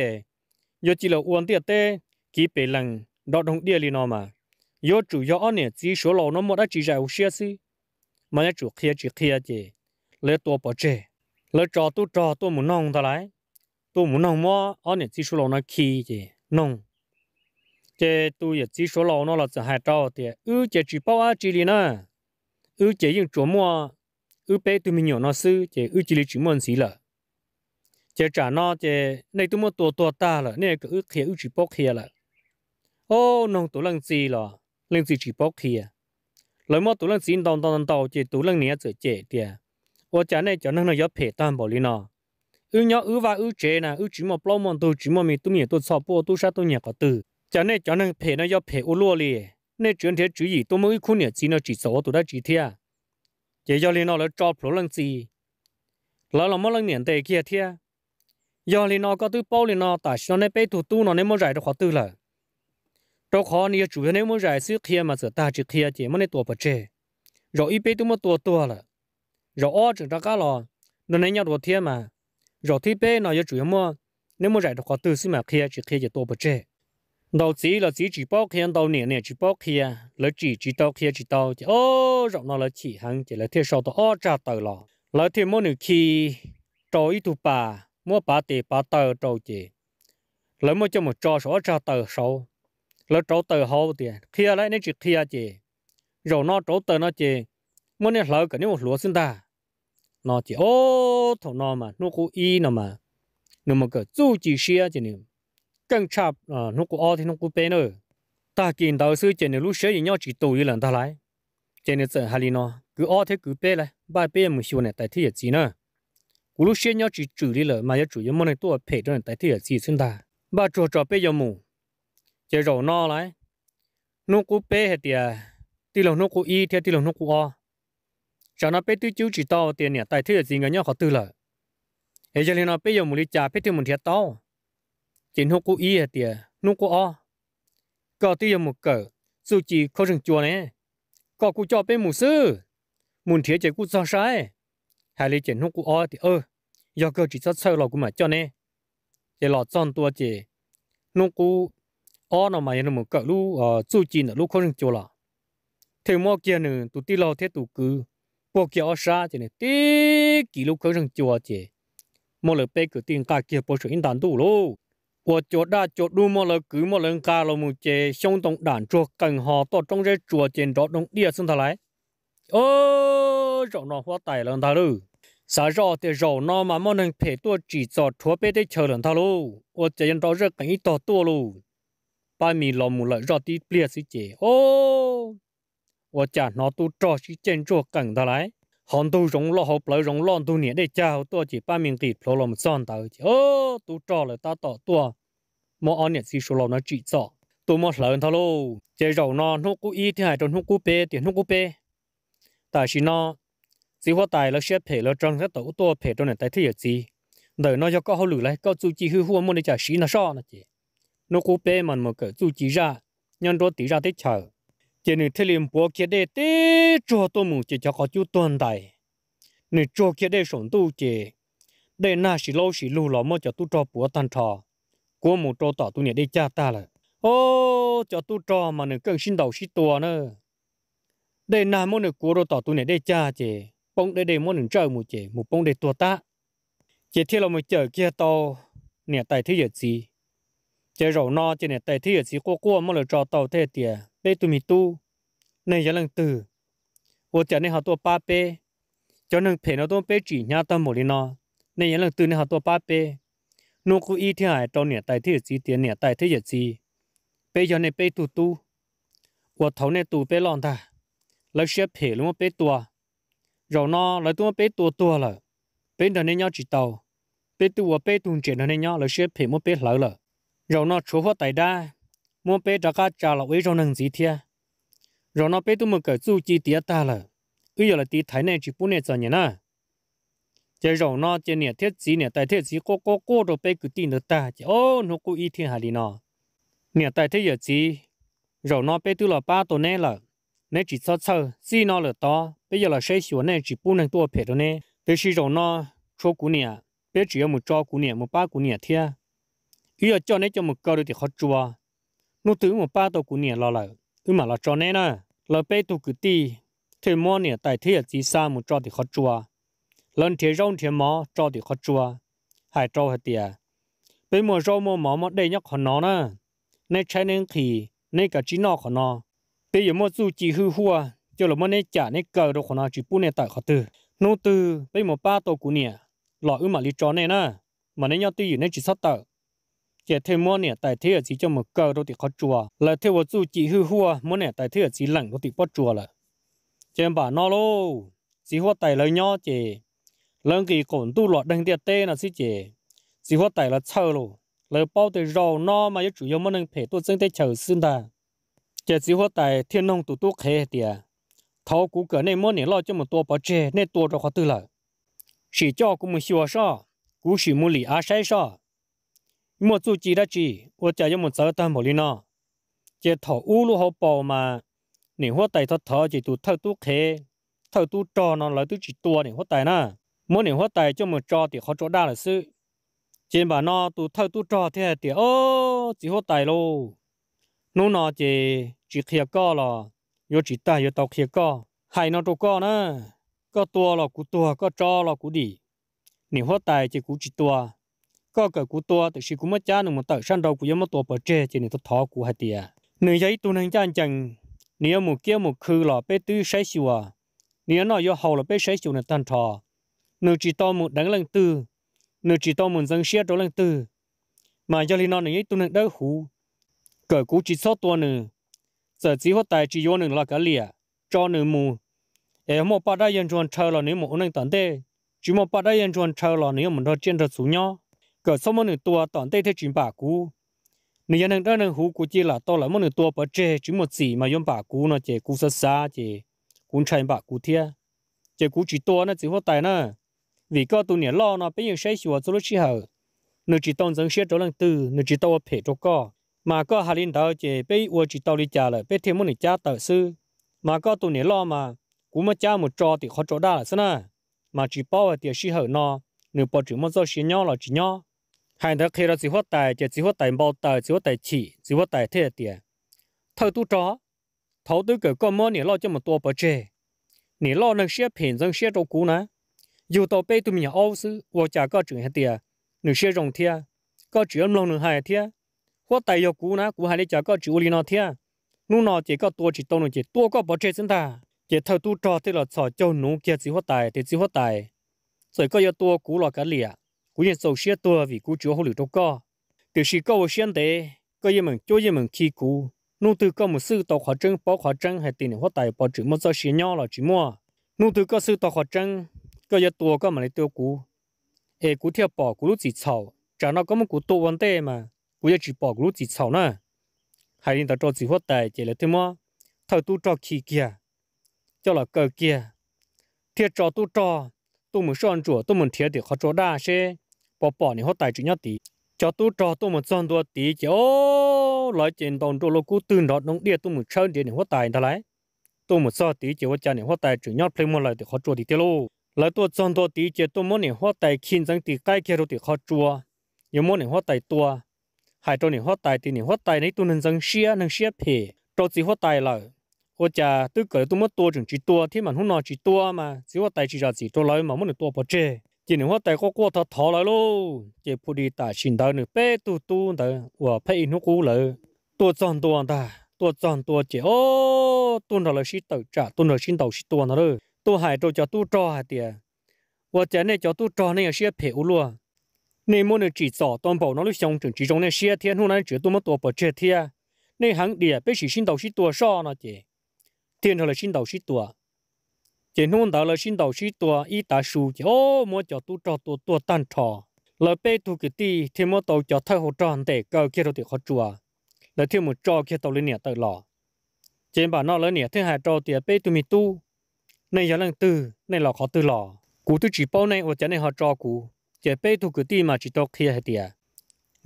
giờ chỉ là uốn tiệt tê ký bể lăng đọt đồng địa li nào mà giờ chủ giờ anh nè chỉ số lò nó một đã chỉ ra usia xí mày nhà chủ kia chỉ kia chứ lấy tổ bỏ chê lấy trò tu trò tu muốn nong ta lại tu muốn nong mà anh nè chỉ số lò nó kia chứ nong chế tu giờ chỉ số lò nó là sẽ hai trò thì ư chế chỉ bảo á chỉ li nè ư chế những chỗ mua ư bé tụi mình nhỏ nó sư chế ư chỉ lý chúng môn xí là chế trả nó chế này tụi môn tổ tổ ta là này cái ư khía ư chỉ bó khía là ô nông tụi lăng gì là lăng gì chỉ bó khía lời mà tụi lăng gì đồng đồng đồng chế tụi lăng này chế chế tiệt ô chả này chả năng nó giáp phê tan bỏ đi nó ư nhỏ ư và ư chế nè ư chỉ một plong môn tụi chỉ một mình tụi mình tụi sọp bộ tụi sát tụi nhà có từ chả này chả năng phê nó giáp phê ô lúa liền nên chuyện thế chỉ gì tôi mới khu nhà chỉ nó chỉ số tụi đã chỉ thiệt chỉ do lý nó là cho phụ lần gì lỡ là mỗi lần niệm tệ kia thia do lý nó có tư bao lý nó tại sao nó bị thủ tu nó nên mới giải được khó tư là trong khó này chủ yếu nên mới giải sự kia mà sự ta chỉ kia chỉ mới nên tua bớt chê rồi ít bé tu mà tua tua là rồi ở trường ra cá lò nó nên nhau đồ thia mà rồi thi bé nó chủ yếu mà nên mới giải được khó tư xí mà kia chỉ kia chỉ tua bớt chê đầu chỉ là chỉ chỉ bao kia đầu niệm niệm chỉ khi à là chỉ chỉ đầu khi chỉ đầu chỉ ô rộng nó là chỉ hàng chỉ là thiên sau đó ô trả tờ lò là thiên mỗi nửa khi trâu ít tu bà mua bà tề bà tờ trâu chỉ là mua cho một trò số trả tờ sau là trâu tờ hậu tiền khi lại nên chỉ khi chỉ rồi nó trâu tờ nó chỉ mua nên lỡ cái nếu một lúa sinh ta nó chỉ ô thằng nó mà nó cũng ý nó mà nó mà cái chú chỉ xia chỉ niệm 更差呃，侬个二天侬个白呢，大见到手见你路小人要去多一人他来，见你怎哈里呢？佮二天佮白嘞，白白没修呢，代替日子呢。我路小人要去主里了，嘛要主要么呢多陪着代替日子存在，把做做白要么，就绕闹来，侬个白还的，地龙侬个一天地龙侬个二，像那白对就知道的呢，代替日子人家好多了，而且呢白要么哩家白对么贴到。chỉ nó có ý tiệt nó có o có tiêu một cỡ dù chỉ có rừng chùa này có cụ cho bên mù sư muốn thiệt chỉ cụ cho sai hai lý chỉ nó có o thì ơ do cơ chỉ cho sai lò của mà cho nè để lọ chọn tua chỉ nó có o nó mà nó một cỡ lú ờ dù chỉ nó lu có rừng chùa là thì mua kia nữa tụi ti lò thế tụi cứ bộ kia ở xa chỉ này tí kỷ lú có rừng chùa chỉ mua lời bê cửa tiền cả kia bộ sự in đàn đủ luôn 我觉得就多么了，古么人家了么这相当难做，更好到中间做见着弄第二生他来，哦，肉那花大人他喽，啥肉的肉那嘛么能配多几只驼背的球人他喽，我这样到热更一多多喽，把米老母了肉的第二世界哦，我家那都找是见着更他来。hòn tu rong lo hộp lợi rong lon tu nè để cha hậu tua chỉ ba miếng thịt lo lom son tao chỉ ô tu trò là ta tỏ tua mà anh nhận xí số lâu nó chỉ rõ tôi mà lớn thao lô chế rầu nó nó cú ít thì hai trong nó cú bê tiền nó cú bê tại xí nó xí hoa tài là xếp phê là trong cái tổ tổ phê trong này tại thế gì đời nó cho có hậu lử lại có chú chỉ hư hoa muốn để trả xí nó sao nó chị nó cú bê mà mà cỡ chú chỉ ra nhân đó tí ra thế chờ chỉ nữ thế liền bố kia để tế cho tôi mù chỉ cho có chú tuần tài nữ cho kia để sống tu chỉ để na xí lâu xí lù lò mà cho tôi cho bố tan trò của một trò tỏ tu này đây cha ta là ô cho tu trò mà nửa cần xin đầu xin tua nữa đây là món nửa của trò tỏ tu này đây cha chị bông đây đây món nửa trời một chị một bông đây tua ta chị thiệt là một chờ kia to nè tài thế giới gì chị rầu no chị nè tài thế giới gì qua qua món nửa trò tàu thế tiề đây tụi mình tu này giờ lần từ ô chị này họ tua ba p cho nên phải nó tua p chỉ nhà ta một đi nó này giờ lần từ này họ tua ba p nô cú y thế hải tao nè tại thế gì tiền nè tại thế gì bây giờ này bây tu tu của thấu này tu bây lòng ta lấy xe phê luôn bây tua rồi nó lấy tu bây tua tua rồi bây giờ này nhau chỉ tàu bây tu và bây tu chuyện này nhau lấy xe phê mua bây lỡ rồi rồi nó chúa hoa tài đa mua bây đã cá trả lại với rồi năng gì thế rồi nó bây tu một cái du chi tiệt ta rồi bây giờ là tí thái này chỉ bốn này giờ nhỉ na chỉ rồi nó chỉ nè thiết chỉ nè tại thiết chỉ cô cô cô đồ bê cứ tin được ta chỉ ô nó cứ y thiên hà đi nọ nè tại thiết giờ chỉ rồi nó bê tư là ba tổ nè là nè chỉ sơ sơ si nó là to bây giờ là xây sửa nè chỉ bốn năng tua phải rồi nè tới khi rồi nó cho cũ nè bây chỉ một cho cũ nè một ba cũ nè thia giờ cho nè cho một cái được thì học chua nó từ một ba tổ cũ nè lo lại cứ mà là cho nè nè là bê tu cứ ti thì mua nè tại thiết giờ chỉ sao một cho thì học chua lần thế rong thế mò cho thì khó chua hải cho hạt tiề bây mùa rong mùa mỏ mỏ đây nhóc họ nó nè nay trái nên khỉ nay cả chỉ nọ khó nó bây giờ mua du chỉ hư hua cho là mua nay trả nay cờ đồ khó nó chỉ bu nay tại khó từ nô từ bây mùa ba tổ cũ nè lọ ư mà lý trò này nè mà nay nhóc nhau tuy nay chỉ sót tờ chỉ thêm mua nè tại thế chỉ cho một cờ đồ thì khó chùa là thêm một du chỉ hư hua mua nè tại thế chỉ lặng đồ thì bắt chua là chém bà nó lô chỉ hoa tại lời nhóc chỉ lần kỳ cổn tu lọt đằng tiệt tê là xí chế chỉ hoa tẩy là chờ lù lời bao tê rầu no mà yếu chủ yếu mà nâng phải tu dân tê chờ xin ta chỉ xí hoa tẩy thiên long tu tu khế tìa thấu cú cỡ này mỗi 年 lo cho một tua bỏ chê nên tua cho khó tư lợi chỉ cho cũng một xíu sao cú chỉ muốn lì á sai sao một chú chỉ đã chỉ ô chả cho một giờ ta một lý nó chế thổ u lu hậu bò mà nỉ hoa tẩy thoát thở chỉ tu thâu tu khế thâu tu trò nó lấy tu chỉ tua nỉ hoa tẩy nào mỗi niệm hóa tài cho mình cho thì họ cho đa là sự trên bà nó tụ thơ tụ cho thế thì ô chỉ hóa tài lô nó nó chỉ chỉ khía co là yo chỉ ta yo tàu khía co hay nó chỗ co nữa có tua là cú tua có trò là cú đi niệm hóa tài chỉ cú chỉ tua có cả cú tua thì chỉ cú mất cha nhưng mà tờ san đầu cú yếm một tua bờ tre chỉ niệm thọ cú hay tia nếu giấy tu năng chan chẳng nếu một kia một khư là bé tư sai sửa nếu nó yo hậu là bé sai sửa là tan thọ nếu chỉ to một đấng lần từ nếu chỉ to một dân xe đó lần từ mà do lý nó này tôi nên đỡ hú cỡ cú chỉ số to nữa giờ chỉ hoạt tài chỉ vô nữa là cả lìa cho nữa mù em một bắt đại nhân chuan chờ là nếu một nên tận tê chỉ một bắt đại nhân chuan chờ là nếu mình đó trên đó xuống nhau cỡ số một nửa tua tận tê thế chuyện bà cú nếu nhân đó nên hú cú chỉ là to là một nửa tua bớt chê chỉ một chỉ mà dùng bà cú nó chê cú xa xa chê cũng chạy bà cú thia chê cú chỉ to nó chỉ hoạt tài nữa vì có tụ nè lo nó bây giờ sẽ sửa cho lúc chi hậu nữ chỉ tông dân sẽ trở lần từ nữ chỉ tàu phê cho co mà có hà linh đào chế bây uo chỉ tàu đi trả lại bây thêm một người cha tờ sư mà có tụ nè lo mà cũng mà cha một trò thì khó trò đa là sao nè mà chỉ bảo bao thì chi hậu nó nữ bỏ chữ một cho xí nhau là chỉ nhau hai đứa khi đó chỉ hoạt tài chỉ chỉ hoạt tài bao tài chỉ hoạt tài chỉ chỉ hoạt tài thế tiền thâu tu chó thâu tu cởi con mơ nè lo cho một tua bờ chê nè lo nâng xe phiền dân xe trâu cú nè dù tàu bê tụi mình âu sư vô chả có chuyện hết tiệt nửa xe rồng thiệt, có chuyện lòng nửa hai thiệt, có tài yêu cũ na cũ hai đứa chả có chuyện uli nó thiệt, nu nó chỉ có tua chỉ tông nó chỉ tua có bỏ chết sinh ta chỉ thâu tu trò thế là sọ cho nụ kia chỉ hóa tài thì chỉ hóa tài rồi có yêu tua cũ là cả lìa cũ yên sầu xe tua vì cũ chưa hồi lửa đâu có từ khi có xuyên tế có yên mình cho yên mình khi cũ nụ từ có một sư tàu hóa trăng bỏ hóa trăng hay tiền hóa tài bỏ chữ một giờ xe nhau là chỉ mua nụ từ có sư tàu hóa trăng ก็ยตัวก็มาเลยตัวกูเอกูเที่ยวปอกูรู้จีเฉาจากนั้นก็มันกูตัววันเต้มากูจะจีปอกูรู้จีเฉานะหายดินตาจอจีหัวแต่เจเลยที่มั้งเท่าตู้จอขี้เกียเจ้าหลักเกเกียเที่ยวจอตู้จอตู้มึงซ่อนจั่วตู้มึงเที่ยวเดี๋ยวเขาจอได้เช่ปอปอนี่หัวแต่จีเนาะตีจอตู้จอตู้มึงซ่อนตัวตีเจ้าร้อยเจนตอนตัวลูกกูตื่นรอดน้องเดียตู้มึงเช่าเดียนี่หัวแต่เท่าไรตู้มึงซ่อนตีเจ้าว่าจานนี่หัวแต่จีเนาะเพลงมันเลยเดี๋ยวเขาจอดีเตลู lại tôi chọn tôi tí chế tôi muốn nền hoa tài kinh doanh tí cái kia rồi thì khó chua nhưng muốn nền hoa tài tua hai tôi nền hoa tài thì nền hoa tài này tôi nên dân xia nên xia phe cho chỉ hoa tài là ô cha tôi cởi tôi mất tua chừng chỉ tua thì mà không nói chỉ tua mà chỉ hoa tài chỉ ra chỉ tôi lấy mà muốn nền tua bỏ chế, chỉ nền hoa tài có quá thật thọ lại luôn chỉ phụ đi tài xin đời nữa, bé tu tu nữa, và phải nó cũ lại tôi chọn tôi ta tôi chọn tôi chỉ ô tôi là xin tàu trả tôi là xin tàu xin tua nó rồi tôi hải tôi cho tôi trò hả tiệt và chả này cho tôi trò này là xe phèo luôn nên mỗi người chỉ sợ toàn bộ nó lúc xong trường chỉ trong này xe thiên hôm nay chỉ tôi mất tôi bỏ chết thiên nên hắn địa biết chỉ xin đầu xin tua so nó chị thiên thôi là xin đầu xin tua chỉ hôm đó là xin đầu xin tua ít ta su chỉ ô mỗi cho tôi trò tôi tôi tan trò là bé tôi cái tí thì mỗi tôi cho thay hồ tròn để cầu kia rồi thì khó chùa là thiên một trò kia tôi lên nhà tới lò trên bà nó lên nhà thiên hai trò thì bé tôi mi tu ในยาลังตือในหลอกขอตือหลอ กูตือจีโป้ในอดจะในหอจอกูจะเป้ถูกกตีมาจีโตเคียเฮเตีย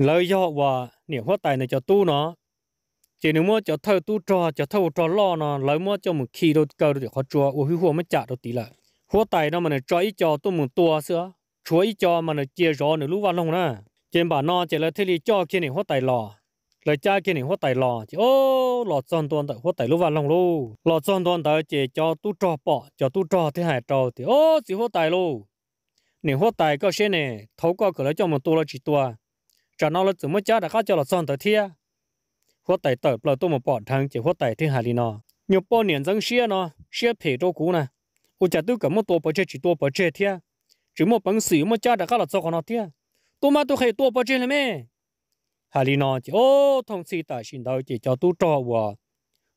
แล้วย่อว่าเนี่ยหัวไตในจอตู้เนาะเจนึงมั่าจะเท่าตู้จอจะเท่าจอล่อเนาะแล้วม่าจะมึงขี่รถเก่าเดี๋ยวเขาจัวโอ้ยหัวไม่จัดตัวตีละหัวไตเนาะมันจะจอยจอตัวมึงตัวเสือช่วยจอมันจะเจียรอหนอรู้ว่าลงนะเจนบ่านอเจริญเทลีจอเขียนหัวไตหล่อ lời cha kia này hoa tài lò chỉ ô lò tròn toàn tại hoa tài lúc vàng lòng lô, lò tròn toàn tại chỉ cho tu trò bỏ cho tu trò thế hải trò thì ô chỉ hoa tài lu này hoa tài có xe này thấu qua cửa lấy cho một tu là chỉ tua trả nó là từ mới cha đã có cho lò tròn tại thia hoa tài tờ là tu một bỏ thằng chỉ hoa tài thế hải đi nó nhiều bao niệm dân xe nó xe phê đâu cũ nè u cha tu cả một tu bỏ chơi chỉ tu bỏ chơi thia chỉ một bằng sử một cha đã có lò cho nó thia tu mà tu hay tu bỏ chơi là mẹ hà li nó chỉ ô thông si tại xin đâu chỉ cho tu cho vợ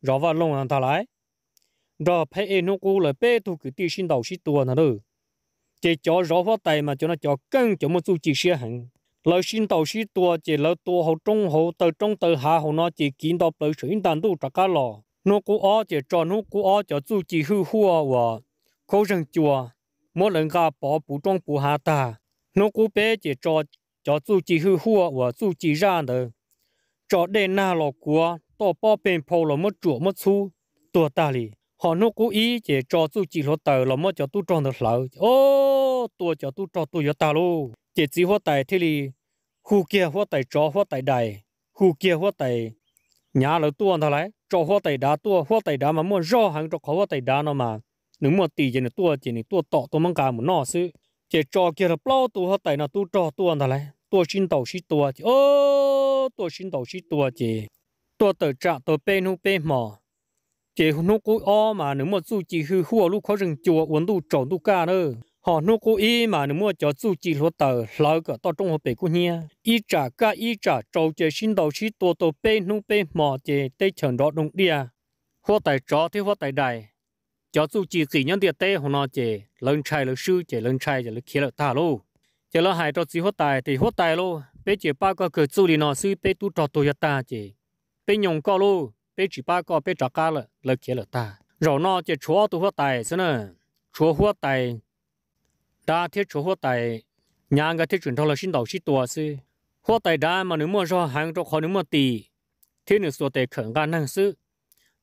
rõ vào lông hàng ta lại rõ phải em nó cũ lại bê tu cái tiêu xin đầu xí tua nó được chỉ cho rõ vào tay mà cho nó cho cân cho một số chỉ xe hẳn lời xin đầu xí tua chỉ lời tua hậu trung hậu từ trung từ hạ hậu nó chỉ kiến đọc lời sự yên tàn tu trả cá lò nó cũ ó chỉ cho nó cũ ó cho tu chỉ hư hua vợ khâu rừng chùa mỗi lần gặp bỏ bù trong bù hạ ta nó cũ bê chỉ cho cho dù chỉ hư hua và dù chỉ ra đời cho đến na lọ của to bao bình phô là mất chuột mất xu tua ta li họ nó cố ý chỉ cho dù chỉ lọ tờ là mất cho tu tròn được lợi ô tua cho tu tròn tu cho ta luôn chỉ chỉ hoa tài thế li khu kia hoa tài cho hoa tài đài khu kia hoa tài nhà là tua thà lại cho hoa tài đá tua hoa tài đá mà mua rõ hàng cho khó hoa tài đá nó mà nếu mua tỷ chỉ là tua chỉ là tua tọ tôi mang cả một nọ sư chỉ cho kia là bao tuổi hết tại nó tu cho tu anh ta lại tu xin đầu xin tu chỉ ô tu xin đầu xin tu chỉ tu tự trả tu bên nu bên mỏ chỉ nu cú o mà nếu mà du chỉ hư hua lúc khó rừng chùa uốn tu trộn tu ca nữa họ nu cú y mà nếu mà cho du chỉ lúa tờ lỡ cả to trong hồ bể cú nhia y trả ca y trả cho chỉ xin đầu xin tu tu bên nu bên mỏ chỉ tây chọn đó đúng đi à hoa tài chó thì hoa tài đài cho dù chỉ chỉ nhân tiệt tệ họ nó chỉ lần trai lần sư chỉ lần trai chè lần kia lần ta luôn chè lo hai cho chỉ hoa tài thì hoa tài luôn bé chè ba cái cửa chú đi nó sư bé tu trò tôi ta chỉ bé nhung cao luôn bé chỉ ba cái bé trò cá là lần kia lần ta rồi nó chỉ chúa tu hoa tài xí nè chúa hoa tài đa thiết chúa hoa tài nhà người thiết truyền thông là sinh đầu sĩ tua sư hoa tài đa mà nếu mua cho hàng cho khó nếu mua tì thiết nữa số tài khẩn gan năng sư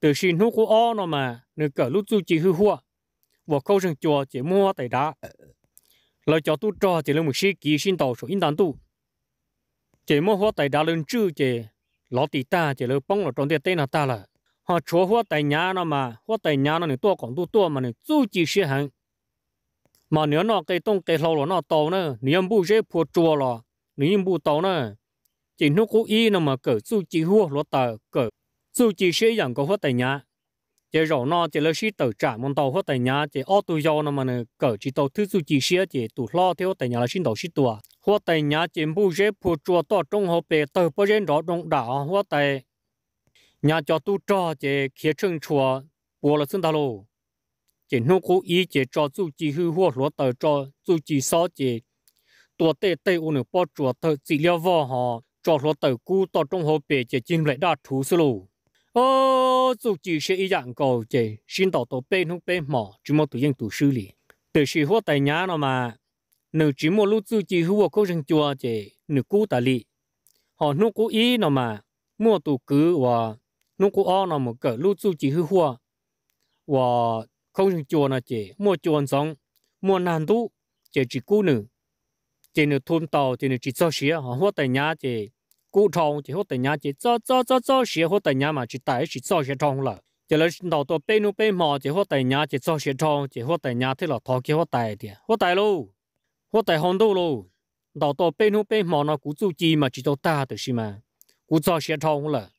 từ xin hú của o nó mà nửa cỡ lúc tu chỉ hư hua và câu rừng chùa chỉ mua tại đá lời cho tu cho chỉ là một sĩ kỳ sinh tàu số in tán tu chỉ mua hoa tại đá lên chữ chỉ lọ tì ta chỉ là bông là tròn tiền tên là ta là họ chúa hoa tại nhà nó mà hoa tại nhà nó nửa tua còn tu tua mà nửa tu chỉ sĩ hàng mà nếu nó cây tông cây lâu là nó tàu nữa nếu bu dễ phù chùa là nếu bu tàu nữa chỉ nó cố ý nó mà cỡ tu chỉ hua lọ tờ cỡ dù chỉ sẽ nhận có hết tại nhà chỉ rõ nó chỉ là sĩ tự trả món tàu hết tại nhà chỉ ô tô do nó mà nè cỡ chỉ tàu thứ dù chỉ sẽ chỉ tụ lo theo tại nhà là sinh tàu sĩ tua hết tại nhà chỉ bu dễ phù chùa to trong hồ bể tờ bơ trên đó trong đảo hết tại nhà cho tu cho chỉ khía chân chùa bùa là xin tàu lô chỉ nô cố ý chỉ cho dù chỉ hư hoa lúa tờ cho dù chỉ so chỉ tua tê tê u nè bỏ chùa tờ chỉ liêu vò họ cho lúa tờ cũ to trong hồ bể chỉ chim lại đã thú sơ lô 哦，自己是一样高的，心到到边通边毛，只么都用读书哩。但是我在家了嘛，你只么路自己和我个人做的，你顾得哩。họ nó cố ý nó mà mua tủ cứ và nó cố o nó một cỡ lúc tu chỉ hư và không dùng chùa nó chỉ mua chùa xong mua nàn tu chỉ chỉ cú nữ chỉ nữ thôn tàu chỉ nữ chỉ cho xía họ hoa tại chỉ cụ trồng chỉ hốt tại nhà chỉ cho cho cho cho xí hốt tại nhà mà chỉ tại chỉ cho xí trồng là chỉ là đầu tôi bên bên mò chỉ hốt tại nhà chỉ cho xí trồng chỉ hốt tại nhà thế là thọ kia hốt tại thì hốt tại luôn hốt tại hòn đâu luôn đầu tôi bên bên mò nó cũng chủ chi mà chỉ cho ta được xí mà cũng cho xí trồng là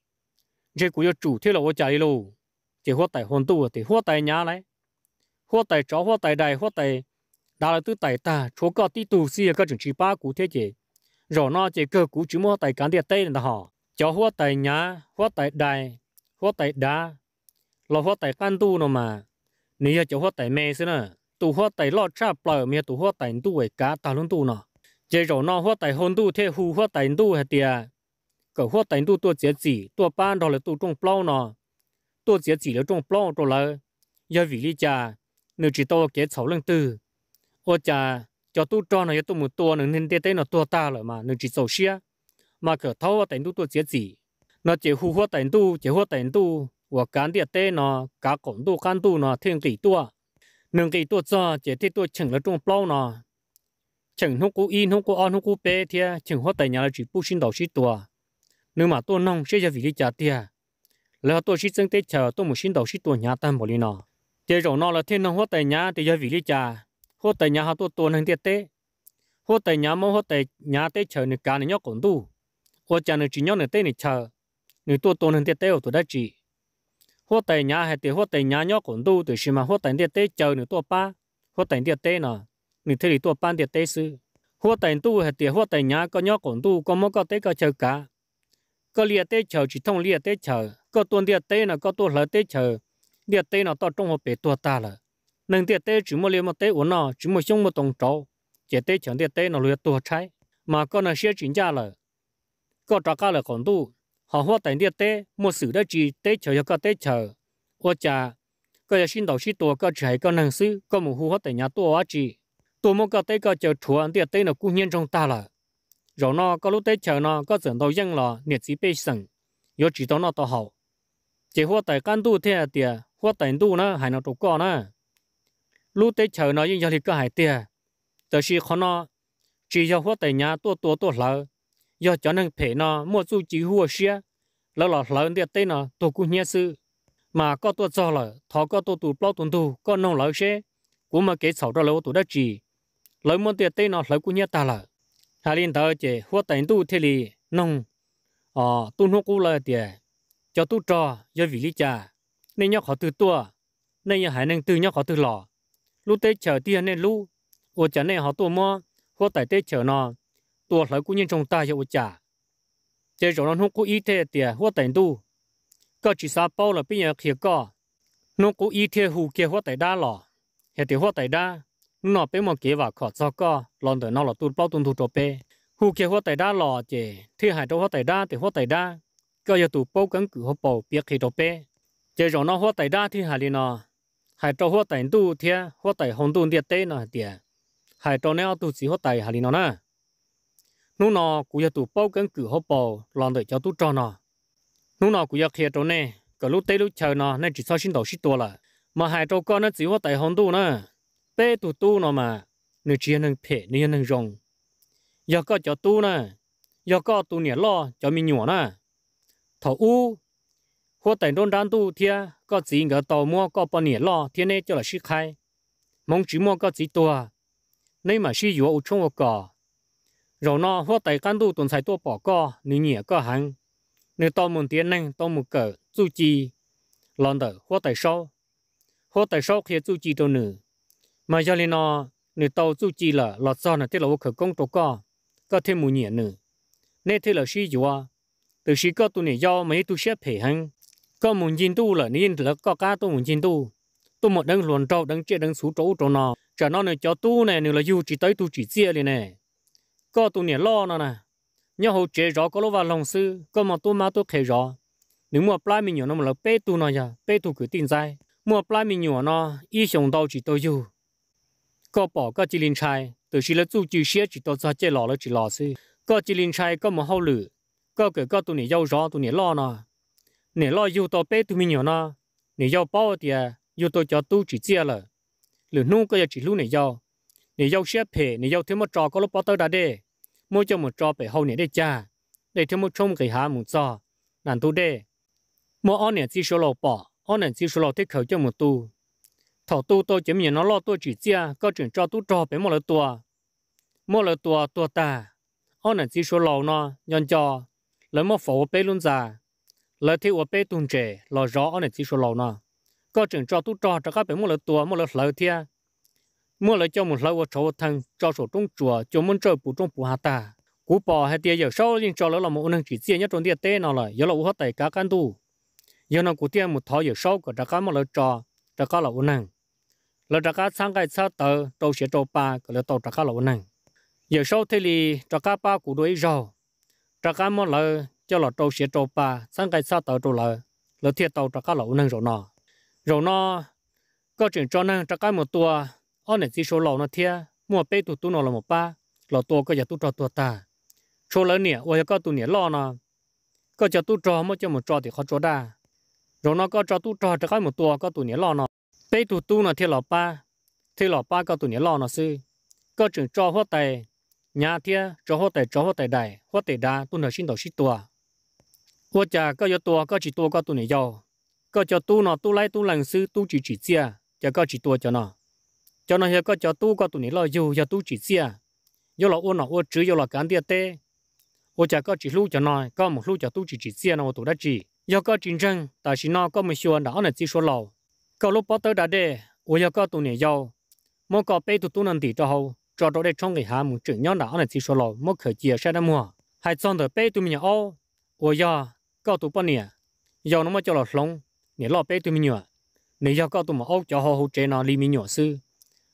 chỉ cũng chủ thế là tôi chạy luôn chỉ hốt tại hòn đâu thì hốt tại nhà này hốt tại chó hốt tại đài hốt tại đã là tư tại ta chỗ có tí tù xí các trường chỉ ba cụ thế chỉ rồi nó chỉ cơ cú chú mua tại cán địa tây là họ cho hoa tại nhà hoa tại đài hoa tại đá lo hoa tại căn tu nó mà nếu cho hoa tại mẹ xí nữa tu hoa tại lo cha bờ mẹ tu hoa tại tu về cá ta luôn tu nó chỉ rồi nó hoa tại hôn tu thế hù hoa tại tu hay tiệt cỡ hoa tại tu tua chế chỉ tua ban đó là tu trong plau nó tua chế chỉ là trong plau rồi là giờ vì lý cha nếu chỉ tao kế sáu lần tư ô cha cho tu cho nó tu một tua nữa nên tế nó tua ta rồi mà nên chỉ sầu xia mà cỡ thâu tại tu tua chết gì nó chỉ hú hoa tại tu chỉ hoa tại tu và cán địa tế nó cá cổng tu can tu nó thiên kỳ tua nên kỳ tua cho chỉ thế tua chừng là trung plau nó chừng không cú in không cú on không cú bé thì chừng hoa tại nhà là chỉ bu sinh đầu xí tua nếu mà tua nông sẽ cho vị trí trả tiền là tua xí chân tế chờ tua một sinh đầu xí tua nhà tan bỏ đi nó chỉ rồi nó là thiên nông hoa tại nhà thì cho vị trí trả hô tại nhà hát tôi tuần hàng tiệt tế hô tại nhà mồ hô tại nhà tế chờ nửa cá nửa nhóc cũng tu hô cha nửa chỉ nhóc nửa tế nửa chờ nửa tôi tuần hàng tiệt tế ở tôi đã chỉ hô tại nhà hát tiệt hô tại nhà nhóc cũng tu từ xí mà hô tại tiệt tế chờ nửa tôi ba hô tại tiệt tế nọ nửa thề thì tôi ban tiệt tế sư hô tại tu hay tiệt hô tại nhà có nhóc cũng tu có mồ có tế có chờ cả có liệt tế chờ chỉ thông liệt tế chờ có tuần tiệt tế nọ có tôi lỡ tế chờ liệt tế nọ to trung hộp bể tu ta là nâng tiệt tế chỉ một liều một tế uống nọ chỉ một chung một tổng trâu chế tế chẳng tiệt tế nó luyện tua trái mà con nó sẽ chính gia là có trả cả là còn tu họ hoa tiền tiệt tế một sự đã chỉ tế chờ cho các tế chờ ô cha có là xin đầu xin tua có trái có năng sư có một hú hoa tại nhà tua á chỉ tua một các tế có chờ chuẩn tiệt tế nó cũng nhiên trong ta là rồi nó có lúc tế chờ nó có dẫn đầu dân là nhiệt sĩ bê sừng yếu chỉ đó nó to hậu chỉ hoa tiền căn tu thế à tiệt hoa tại tu nó hay nó trụ con nó lúc tới chờ nó nhưng giờ thì có hai tia tớ chỉ khó nó chỉ cho hoa tại nhà tua tua tua lỡ giờ cho nên phải nó mua du chỉ hoa xia lỡ lỡ lỡ tiệt tê nó tôi cũng nhớ sự mà có tua cho lỡ thọ có tua tụ bao tuần tu có nông lỡ xe cũng mà cái sầu đó lỡ tụ đã chỉ lỡ mua tiệt tê nó lỡ cũng nhớ ta lỡ hà liên tớ chỉ hoa tại tu thế lì nông ờ tu nó cũng lỡ tiệt cho tu cho, do vì lý cha nên nhớ họ từ tua nên nhớ hải nên từ nhớ họ từ lò lúc tê chở tiền nên lu ô chả nên họ tua mua hoặc tại tới chở nó tua lại cũng nhân trong ta cho ô chả chế rồi nó không có ý thế tiền hoặc tại đu, có chỉ sa bao là bây giờ kia có nó có ý thế hù kia hoặc tại đa lọ hiện thì hoặc tại đa nó bây mà kế vào khó cho có lần tới nó là tu bao tuân thủ cho bé hù kia hoặc tại đa lọ chế thế hải trong hoặc tại đa thì hoặc tại đa có giờ tu bao cắn cử hoặc bao biết khi cho bé chế rồi nó hoặc tại đa thì hải liền nó hai cho hoa tài tu thia hoa tài hồng tu tiệt tế nó tiệt hai cho neo tu chỉ hoa tài hà li nó na nú nó cũng giờ tụ bao cấn cử hoa bao làm để cho tu cho nó nú nó cũng giờ kia cho nè cả lúc tê lúc chờ nó nên chỉ sau sinh đầu sinh tua là mà hai cho con nó chỉ hoa tài hồng tu nè bé tu tu nó mà nửa chỉ nâng phê nửa nâng rồng giờ có cho tu nè giờ có tu nè lo cho mình nhỏ nè thọ u 或等中单独天个只个到么个半年了，天呢就来去开，忙只么个只多，你嘛是有有冲我个，rồi nó hoặc tại căn tu tuần sai tua bỏ co nữ nhẹ co hàng nữ to một tiếng năng to một cỡ chu chi lon đỡ hoặc tại sau hoặc tại sau khi chu chi đồ mà cho nên nó nữ tàu chu là lọt do là tiết lộ khởi công tổ co có thêm một nhẹ nữ nên thế là suy yếu từ suy có tu nhẹ do mấy tu xếp phải hàng có muốn chín tu là nên là có cá tôi muốn chín tu tôi một đấng luận trâu đấng chia đấng xú trâu trâu nó cho nó này cho tu này nữa là dù chỉ tới tu chỉ chia liền này có tu nè lo nó nè nhớ hậu chế rõ có lúc và lòng sư có mà tu mà tôi khề rõ nếu mua plai mình nhỏ nó là bê tu nó nhá bê tu cứ tin sai mua plai mình nhỏ nó ý sống đâu chỉ tôi dù có bỏ có chỉ linh trai từ khi là tu chỉ xế chỉ tôi ra chơi lò là chỉ lò sư có chỉ linh trai có mà hậu lử có cái có tu nè giàu rõ tu nè lo nó nè lo yêu tao bé tụi mình nhỏ nó nè yêu bao thì yêu tao cho tu chỉ chia là lửa nu có chỉ lu nè yêu nè yêu xếp phe nè yêu thêm một trò có lúc bao tao đã đê mỗi cho một trò phải hậu nè để cha để thêm một trông cái há một trò nản tu đê mỗi anh nè chỉ số lầu bỏ anh nè chỉ số lầu thích khởi cho một tu thảo tu tôi chỉ mình nó lo tôi chỉ chia có chuyện cho tu trò bé một lần tua một lần tua tua ta anh nè chỉ số lầu nó nhon cho lấy một phổ bé luôn già là thì ở bên tuần trẻ là rõ anh này chỉ số lâu nè có trường cho tu cho cho các bé mua là tua mua là lâu thì mua là cho một lâu ở chỗ thằng cho số trong chùa cho muốn chơi bù trung bù hà ta cú bò hay tia giờ sau nhưng cho lỡ là một năng chỉ riêng nhất trong tia tê nào là giờ là u hết tại cá can tu giờ nó cú tiền một thọ giờ sau của trà các mua là cho trà cá là u năng là trà cá sang cái sao tờ trâu sẽ trâu ba cái là tàu trà cá là u năng giờ sau thì trà cá ba cú đuổi rồi trà cá mua là cho là trâu xe trâu ba sang cái sao tàu trâu lợ lỡ thiệt tàu cho các lẩu năng rồi nọ rồi nọ có chuyện cho năng cho cái một tua ở này chỉ số lẩu nó thiệt mua bê tụ tụ nó là một ba lẩu tua có giờ tụ trò tua ta số lỡ nè ôi có tụ nè lo nọ có giờ tụ trò mới cho một trò thì khó trò đa rồi nó có trò tụ trò cho cái một tua có tụ nè lo nọ bê tụ tụ nó thiệt lẩu ba thiệt lẩu ba có tụ nè lo nọ sư có chuyện cho hoa tài nhà thiệt cho hoa tài cho hoa tài đài, hoa tài đa tụ nó xin đầu xin tua 或者各有多各只多各多你要，各叫多呢多来多人事多只只些，就各只多叫呢，叫那些各叫多各多你了有要多只些，有了我呢我只有了干爹爹，或者各只路叫呢，各么路叫多只只些呢我多得只，要各真正，但是呢各么说哪能只说老，各路跑到哪的，我要各多你要，莫各背土多能地着好，着着的冲给下么只要哪能只说老，莫可接啥的么，还装的背土么样哦，我要。có tụ bọn nè giờ nó mới cho lọt lông nè lọt bé tụi mình nhở nè giờ có tụi mà ốc cho họ hỗ trợ nó li mình nhở sư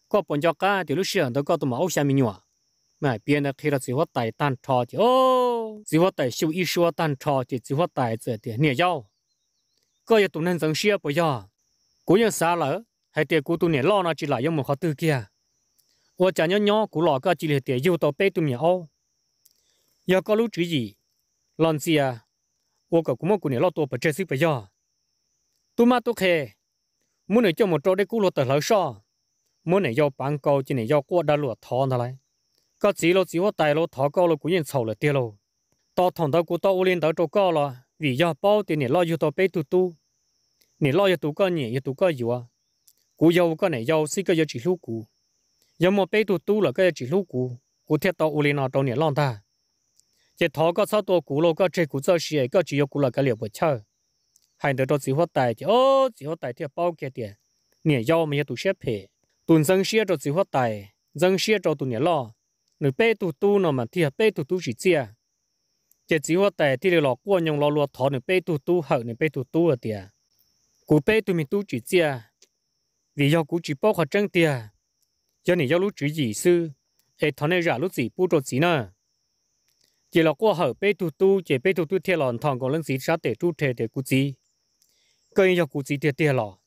có bọn cho cá thì lúc xưa nó có tụi mà ốc xa mình nhở mà biến là khi là chỉ hoa tài tan trò chứ ô chỉ hoa tài siêu ít siêu tan trò chứ, chỉ hoa tài giờ thì nè giờ có giờ tụi nên sống xia bây giờ cú giờ xa lỡ hay tiền cú tụi nè lo nó chỉ lại giống một khó tư kia ô chả nhớ nhó cú lọ có chỉ là tiền yêu tàu bé tụi nè ô giờ có lúc chữ gì lần gì à ô cả cũng mong cũng lo tổ bật chơi xí bây giờ tu ma tu khề muốn này cho một chỗ để cú lột tờ lỡ so muốn này do bán câu chỉ này do qua đã lột thò nó lại có chỉ lo chỉ hoa tài lo thò câu lo cũng nhận sầu là tiêu lo thằng tao cú to u lên tao chỗ câu lo vì do bao tiền này lo cho tao bé tu tu lo cho tu nhỉ cho tu gì à cú giàu có này giàu xí có giàu chỉ lúc cú giàu mà bé tu tu là có chỉ lúc cú cú thiết to u lên nó tao này lo chỉ thọ cái sao tôi cú lô cái chơi cú sao xì cái chỉ có cú là cái liệu bữa chơi hành được tôi chỉ hoa tài chỉ chỉ hoa tài thì bao cái tiền nhẹ do mình tụ xếp phê tuần dân xia cho chỉ hoa tài dân xia cho tụ nhà lo nửa bê tụ tu nó mà thì bê tụ tu chỉ chia chỉ chỉ hoa tài thì lo qua nhung lo lo thọ nửa bê tụ tu hậu nửa bê tụ tu cái, tiền cú bê tụ mình tu chỉ chia vì do cú chỉ bao khó trăng tiền giờ nên do lúc chỉ gì sư hệ thọ này giả lúc gì bút trộn gì nữa chỉ là qua hở bê tu tu chỉ bê tu tu thiệt lòn thằng còn lưng sĩ sát để tu thề để cú gì cây cho cú gì thiệt thiệt lò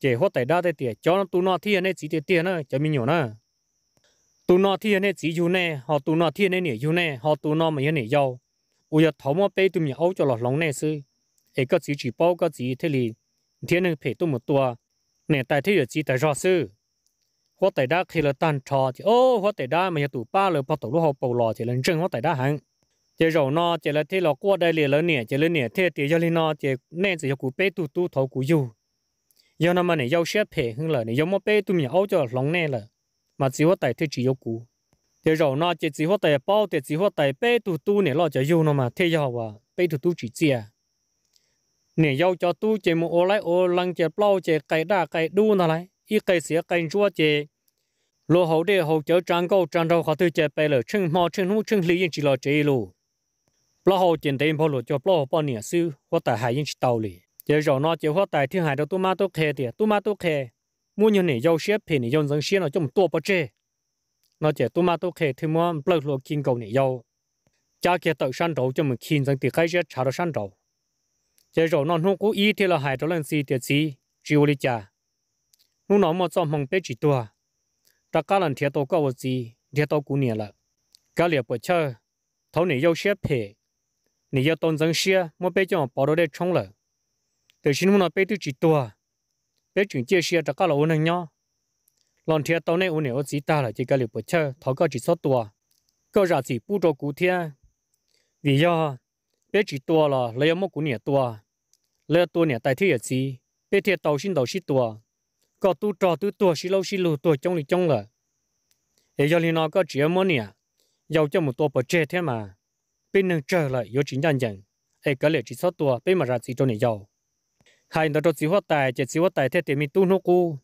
chỉ hoa tại đa tại tiệt cho nó tu nọ thiệt này chỉ thiệt thiệt nữa cho mình nhổ nữa tu nọ thiệt này chỉ du nè họ tu nọ thiệt này nỉ du nè họ tu nọ mà yên nỉ giàu bây giờ thấu mà bê tu mình ấu cho lọt lòng này sư ai có chỉ chỉ bảo có chỉ thế lì thiên nên phải tu một tua nè tại thế là chỉ tại rõ sư hoa tại đa khi là tan trò chỉ, ô hoa tại đa mà nhà tụ ba là bắt tổ lúc họ bầu lò chỉ lần chân hoa tại đa hẳn chỉ rổ nó chỉ là thế lọ qua đây liền lớn nè chỉ lớn nè thế thì cho lên nó chỉ nên chỉ cho cụ bé tu tu thấu cụ du do nó mà này giao xếp hệ hơn là này giống mà bé tu nhà ấu cho lòng nè là mà chỉ có tại thế chỉ cho cụ chỉ rổ nó chỉ chỉ có tại bao thì chỉ có tại bé tu tu nè lo cho du nó mà thế cho hòa bé tu tu chỉ chia nè giao cho tu chỉ một ô lại ô lăng chỉ bao chỉ cái đa cái đu nó lại ít cái xía cái chua chế, lô hậu để hậu chở trang câu trang đầu khó tư chỉ bé là chân mò chân hú chân lý yên chỉ lo chế lù bao hồ tiền tiền bao lụt cho bao hồ bao nhiêu sư hoa tài hải yên tàu lì giờ rồi nó chỉ hoa tài thiên hải đâu tu ma tu khe thì tu ma tu khe mua nhiều này giàu xếp thì này dân dân xếp nó trong tua bao chế, nó chỉ tu ma tu khe thì mua bao luộc kim cầu này giàu cha kia tự sản đầu cho mình kim dân thì khai chết trả được san đầu giờ rồi nó không có ý thì là hải đó lên gì thì gì chịu đi cha nó nói mà cho mong bé chỉ tua ta cá lần thiệt tàu có gì thiệt tàu cũng nhiều là cá liệu bữa chơi thấu này giàu xếp thì 你要当真些，莫别将包到的冲了。từ xin muốn bé tu chỉ tua bé chuyển chia sẻ cho các lão nhân nhau lần thứ tao này ôn nhiều chỉ ta là chỉ cái liệu bớt chơi thảo chỉ số tua cơ giả chỉ bu cho cụ thiên vì bé chỉ tua là lấy một cụ nhẹ tua lấy tua nhẹ tại thế gì bé thiệt tàu xin tàu xin tua có tu trò tu tua xí lâu xí lù tua trong lì trong là để cho linh nó có chỉ muốn nhẹ giàu cho một tua bớt chơi mà bên nâng trở lại yếu chính nhân dân, ai cả lệ chỉ số tua bên mà ra chỉ cho này giàu. Hai nó cho chỉ hoa tài, chỉ chỉ hoa tài thế tiền mình tu nô cu,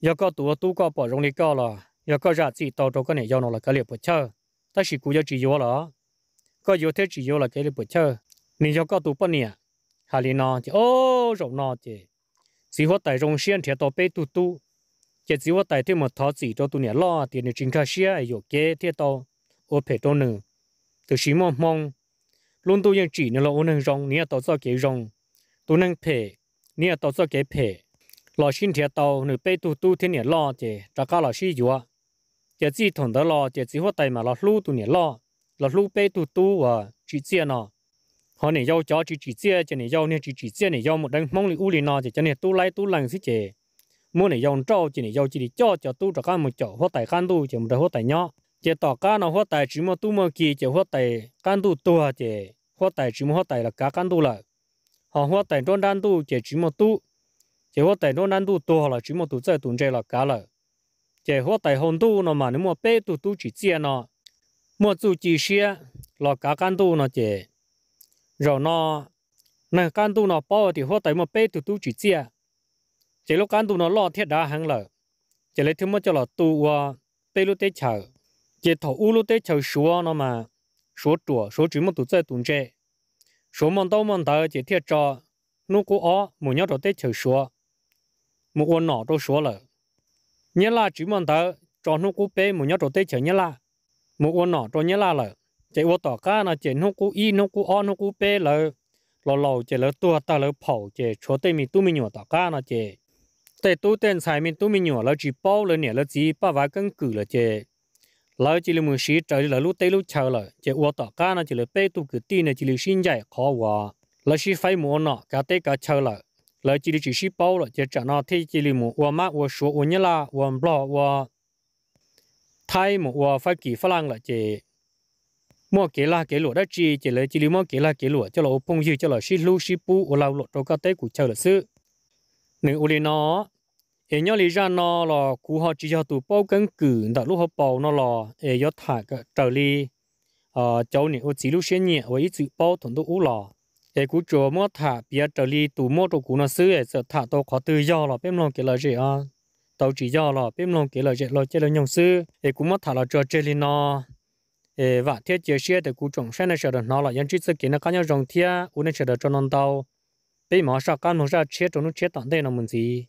giờ có tua tu có bỏ rong đi có là, giờ có ra chỉ tàu cho cái này giàu nó là cái lệ bất chơi, ta chỉ cú giờ chỉ yếu là, có yếu thế chỉ yếu là cái lệ bất chơi, nên giờ có tu bao nhiêu, hai lệ nó chỉ ô rộng nó chỉ, chỉ hoa tài rong xiên thiệt tàu bên tu tu, chỉ chỉ hoa tài thêm một thọ chỉ cho tu này lo tiền này chính khai xia ai yếu kế thiệt tàu, ô phải tàu nữa từ chỉ mong mong luôn tôi yên chỉ nên là ôn hàng rong nia tao cho cái rong tôi năng phê nia tao cho cái phê lo xin thiệt tao nửa bê tu tu thiên nhiệt lo chè trả ca lo xí dùa chè chỉ thằng đó lo chè chỉ hoa tay mà lo lú tu nhiệt lo lo lú bê tu tu à chỉ chia nó họ này yêu chó chỉ chỉ chia chè này giao nè chỉ chỉ chia này giao một đằng mong li u li nó chỉ chè này tu lai tu lăng xí chè mua này yêu trâu chỉ này giao chỉ đi cho cho tu trả ca một chỗ hoa tay can tu chỉ một đằng hoa tay nhỏ chỉ tỏ cá nó hoa tài chỉ mà tu mà kỳ chỉ hoa tài can tu tu hả chỉ hoa tài chỉ mà hoa tài là cá can tu là họ hoa tài trong đan tu chỉ chỉ mà tu chỉ hoa tài trong đan tu tu là chỉ mà tu chơi tuần chơi là cá là chỉ hoa tài hồn tu nó mà nếu mà bé tu tu chỉ chia nó mà tu chỉ xia là cá can tu nó chỉ rồi nó nè can tu nó bao thì hoa tài mà bé tu tu chỉ chia chỉ lúc can tu nó lo thiết đá hàng là chỉ lấy thứ mà cho là tu à bé lúc tết chờ chế thầu u lúc tế chầu số nó mà số chùa số chữ một tụ chơi tụng chế số mòn tàu mòn tàu chế thiệt cho nó cố ó một nhau đó tế chầu số một ô nọ đó số là nhớ là chữ mòn tàu cho nó cố bé một nhau đó tế chầu nhớ là một ô nọ cho nhớ là là chế ô tỏ cá nó chế nó cố y nó cố ó nó cố bé là lò lò chế là tua ta là phẩu chế chỗ tây mình tu mình nhỏ tỏ cá nó chế tây tu tên xài mình tu mình nhỏ là chỉ bao là nè là chỉ ba vài cân cử là chế lỡ chỉ là một sĩ trời lỡ lúc tây lúc chờ lỡ chỉ uo tỏ cá nó chỉ là bê tu cái tin này chỉ là sinh dạy khó hòa lỡ sĩ phải mua nó cả tây cả chờ lỡ lỡ chỉ là chỉ sĩ bao rồi chỉ trả nó thấy chỉ là một uo má uo số uo nhá la uo blo uo thay một uo phải kỳ phá lang lỡ chỉ mua kế la kế lụa đã chỉ chỉ là chỉ là mua kế la kế lụa cho lỡ phong dư cho lỡ sĩ lu sĩ bù uo lao lỡ đâu cả tây cũng chờ lỡ sư nếu uo nó thì lý ra nó là cú họ chỉ cho tụ bao cân lúc họ bao nó là để cho thả cái đi ờ cháu này ô chỉ lúc xuyên nhẹ và ít chữ bao thuần tụ ú lò để cú chỗ mua thả bia trở đi tụ mua tụ cú nó xứ để sợ thả tụ khó tự do là bếm lòng kia là ờ. chỉ do là bếm lòng kia là gì là chơi là nhông xứ để cú mua thả là cho chơi lên nó để vả thiết chế xe để cú trồng được nó là dân trí sự nó cá nhau rồng thia u nên sợ được cho non tàu bây mà sao cá mà sao chết trong nó chết tận đây là mình gì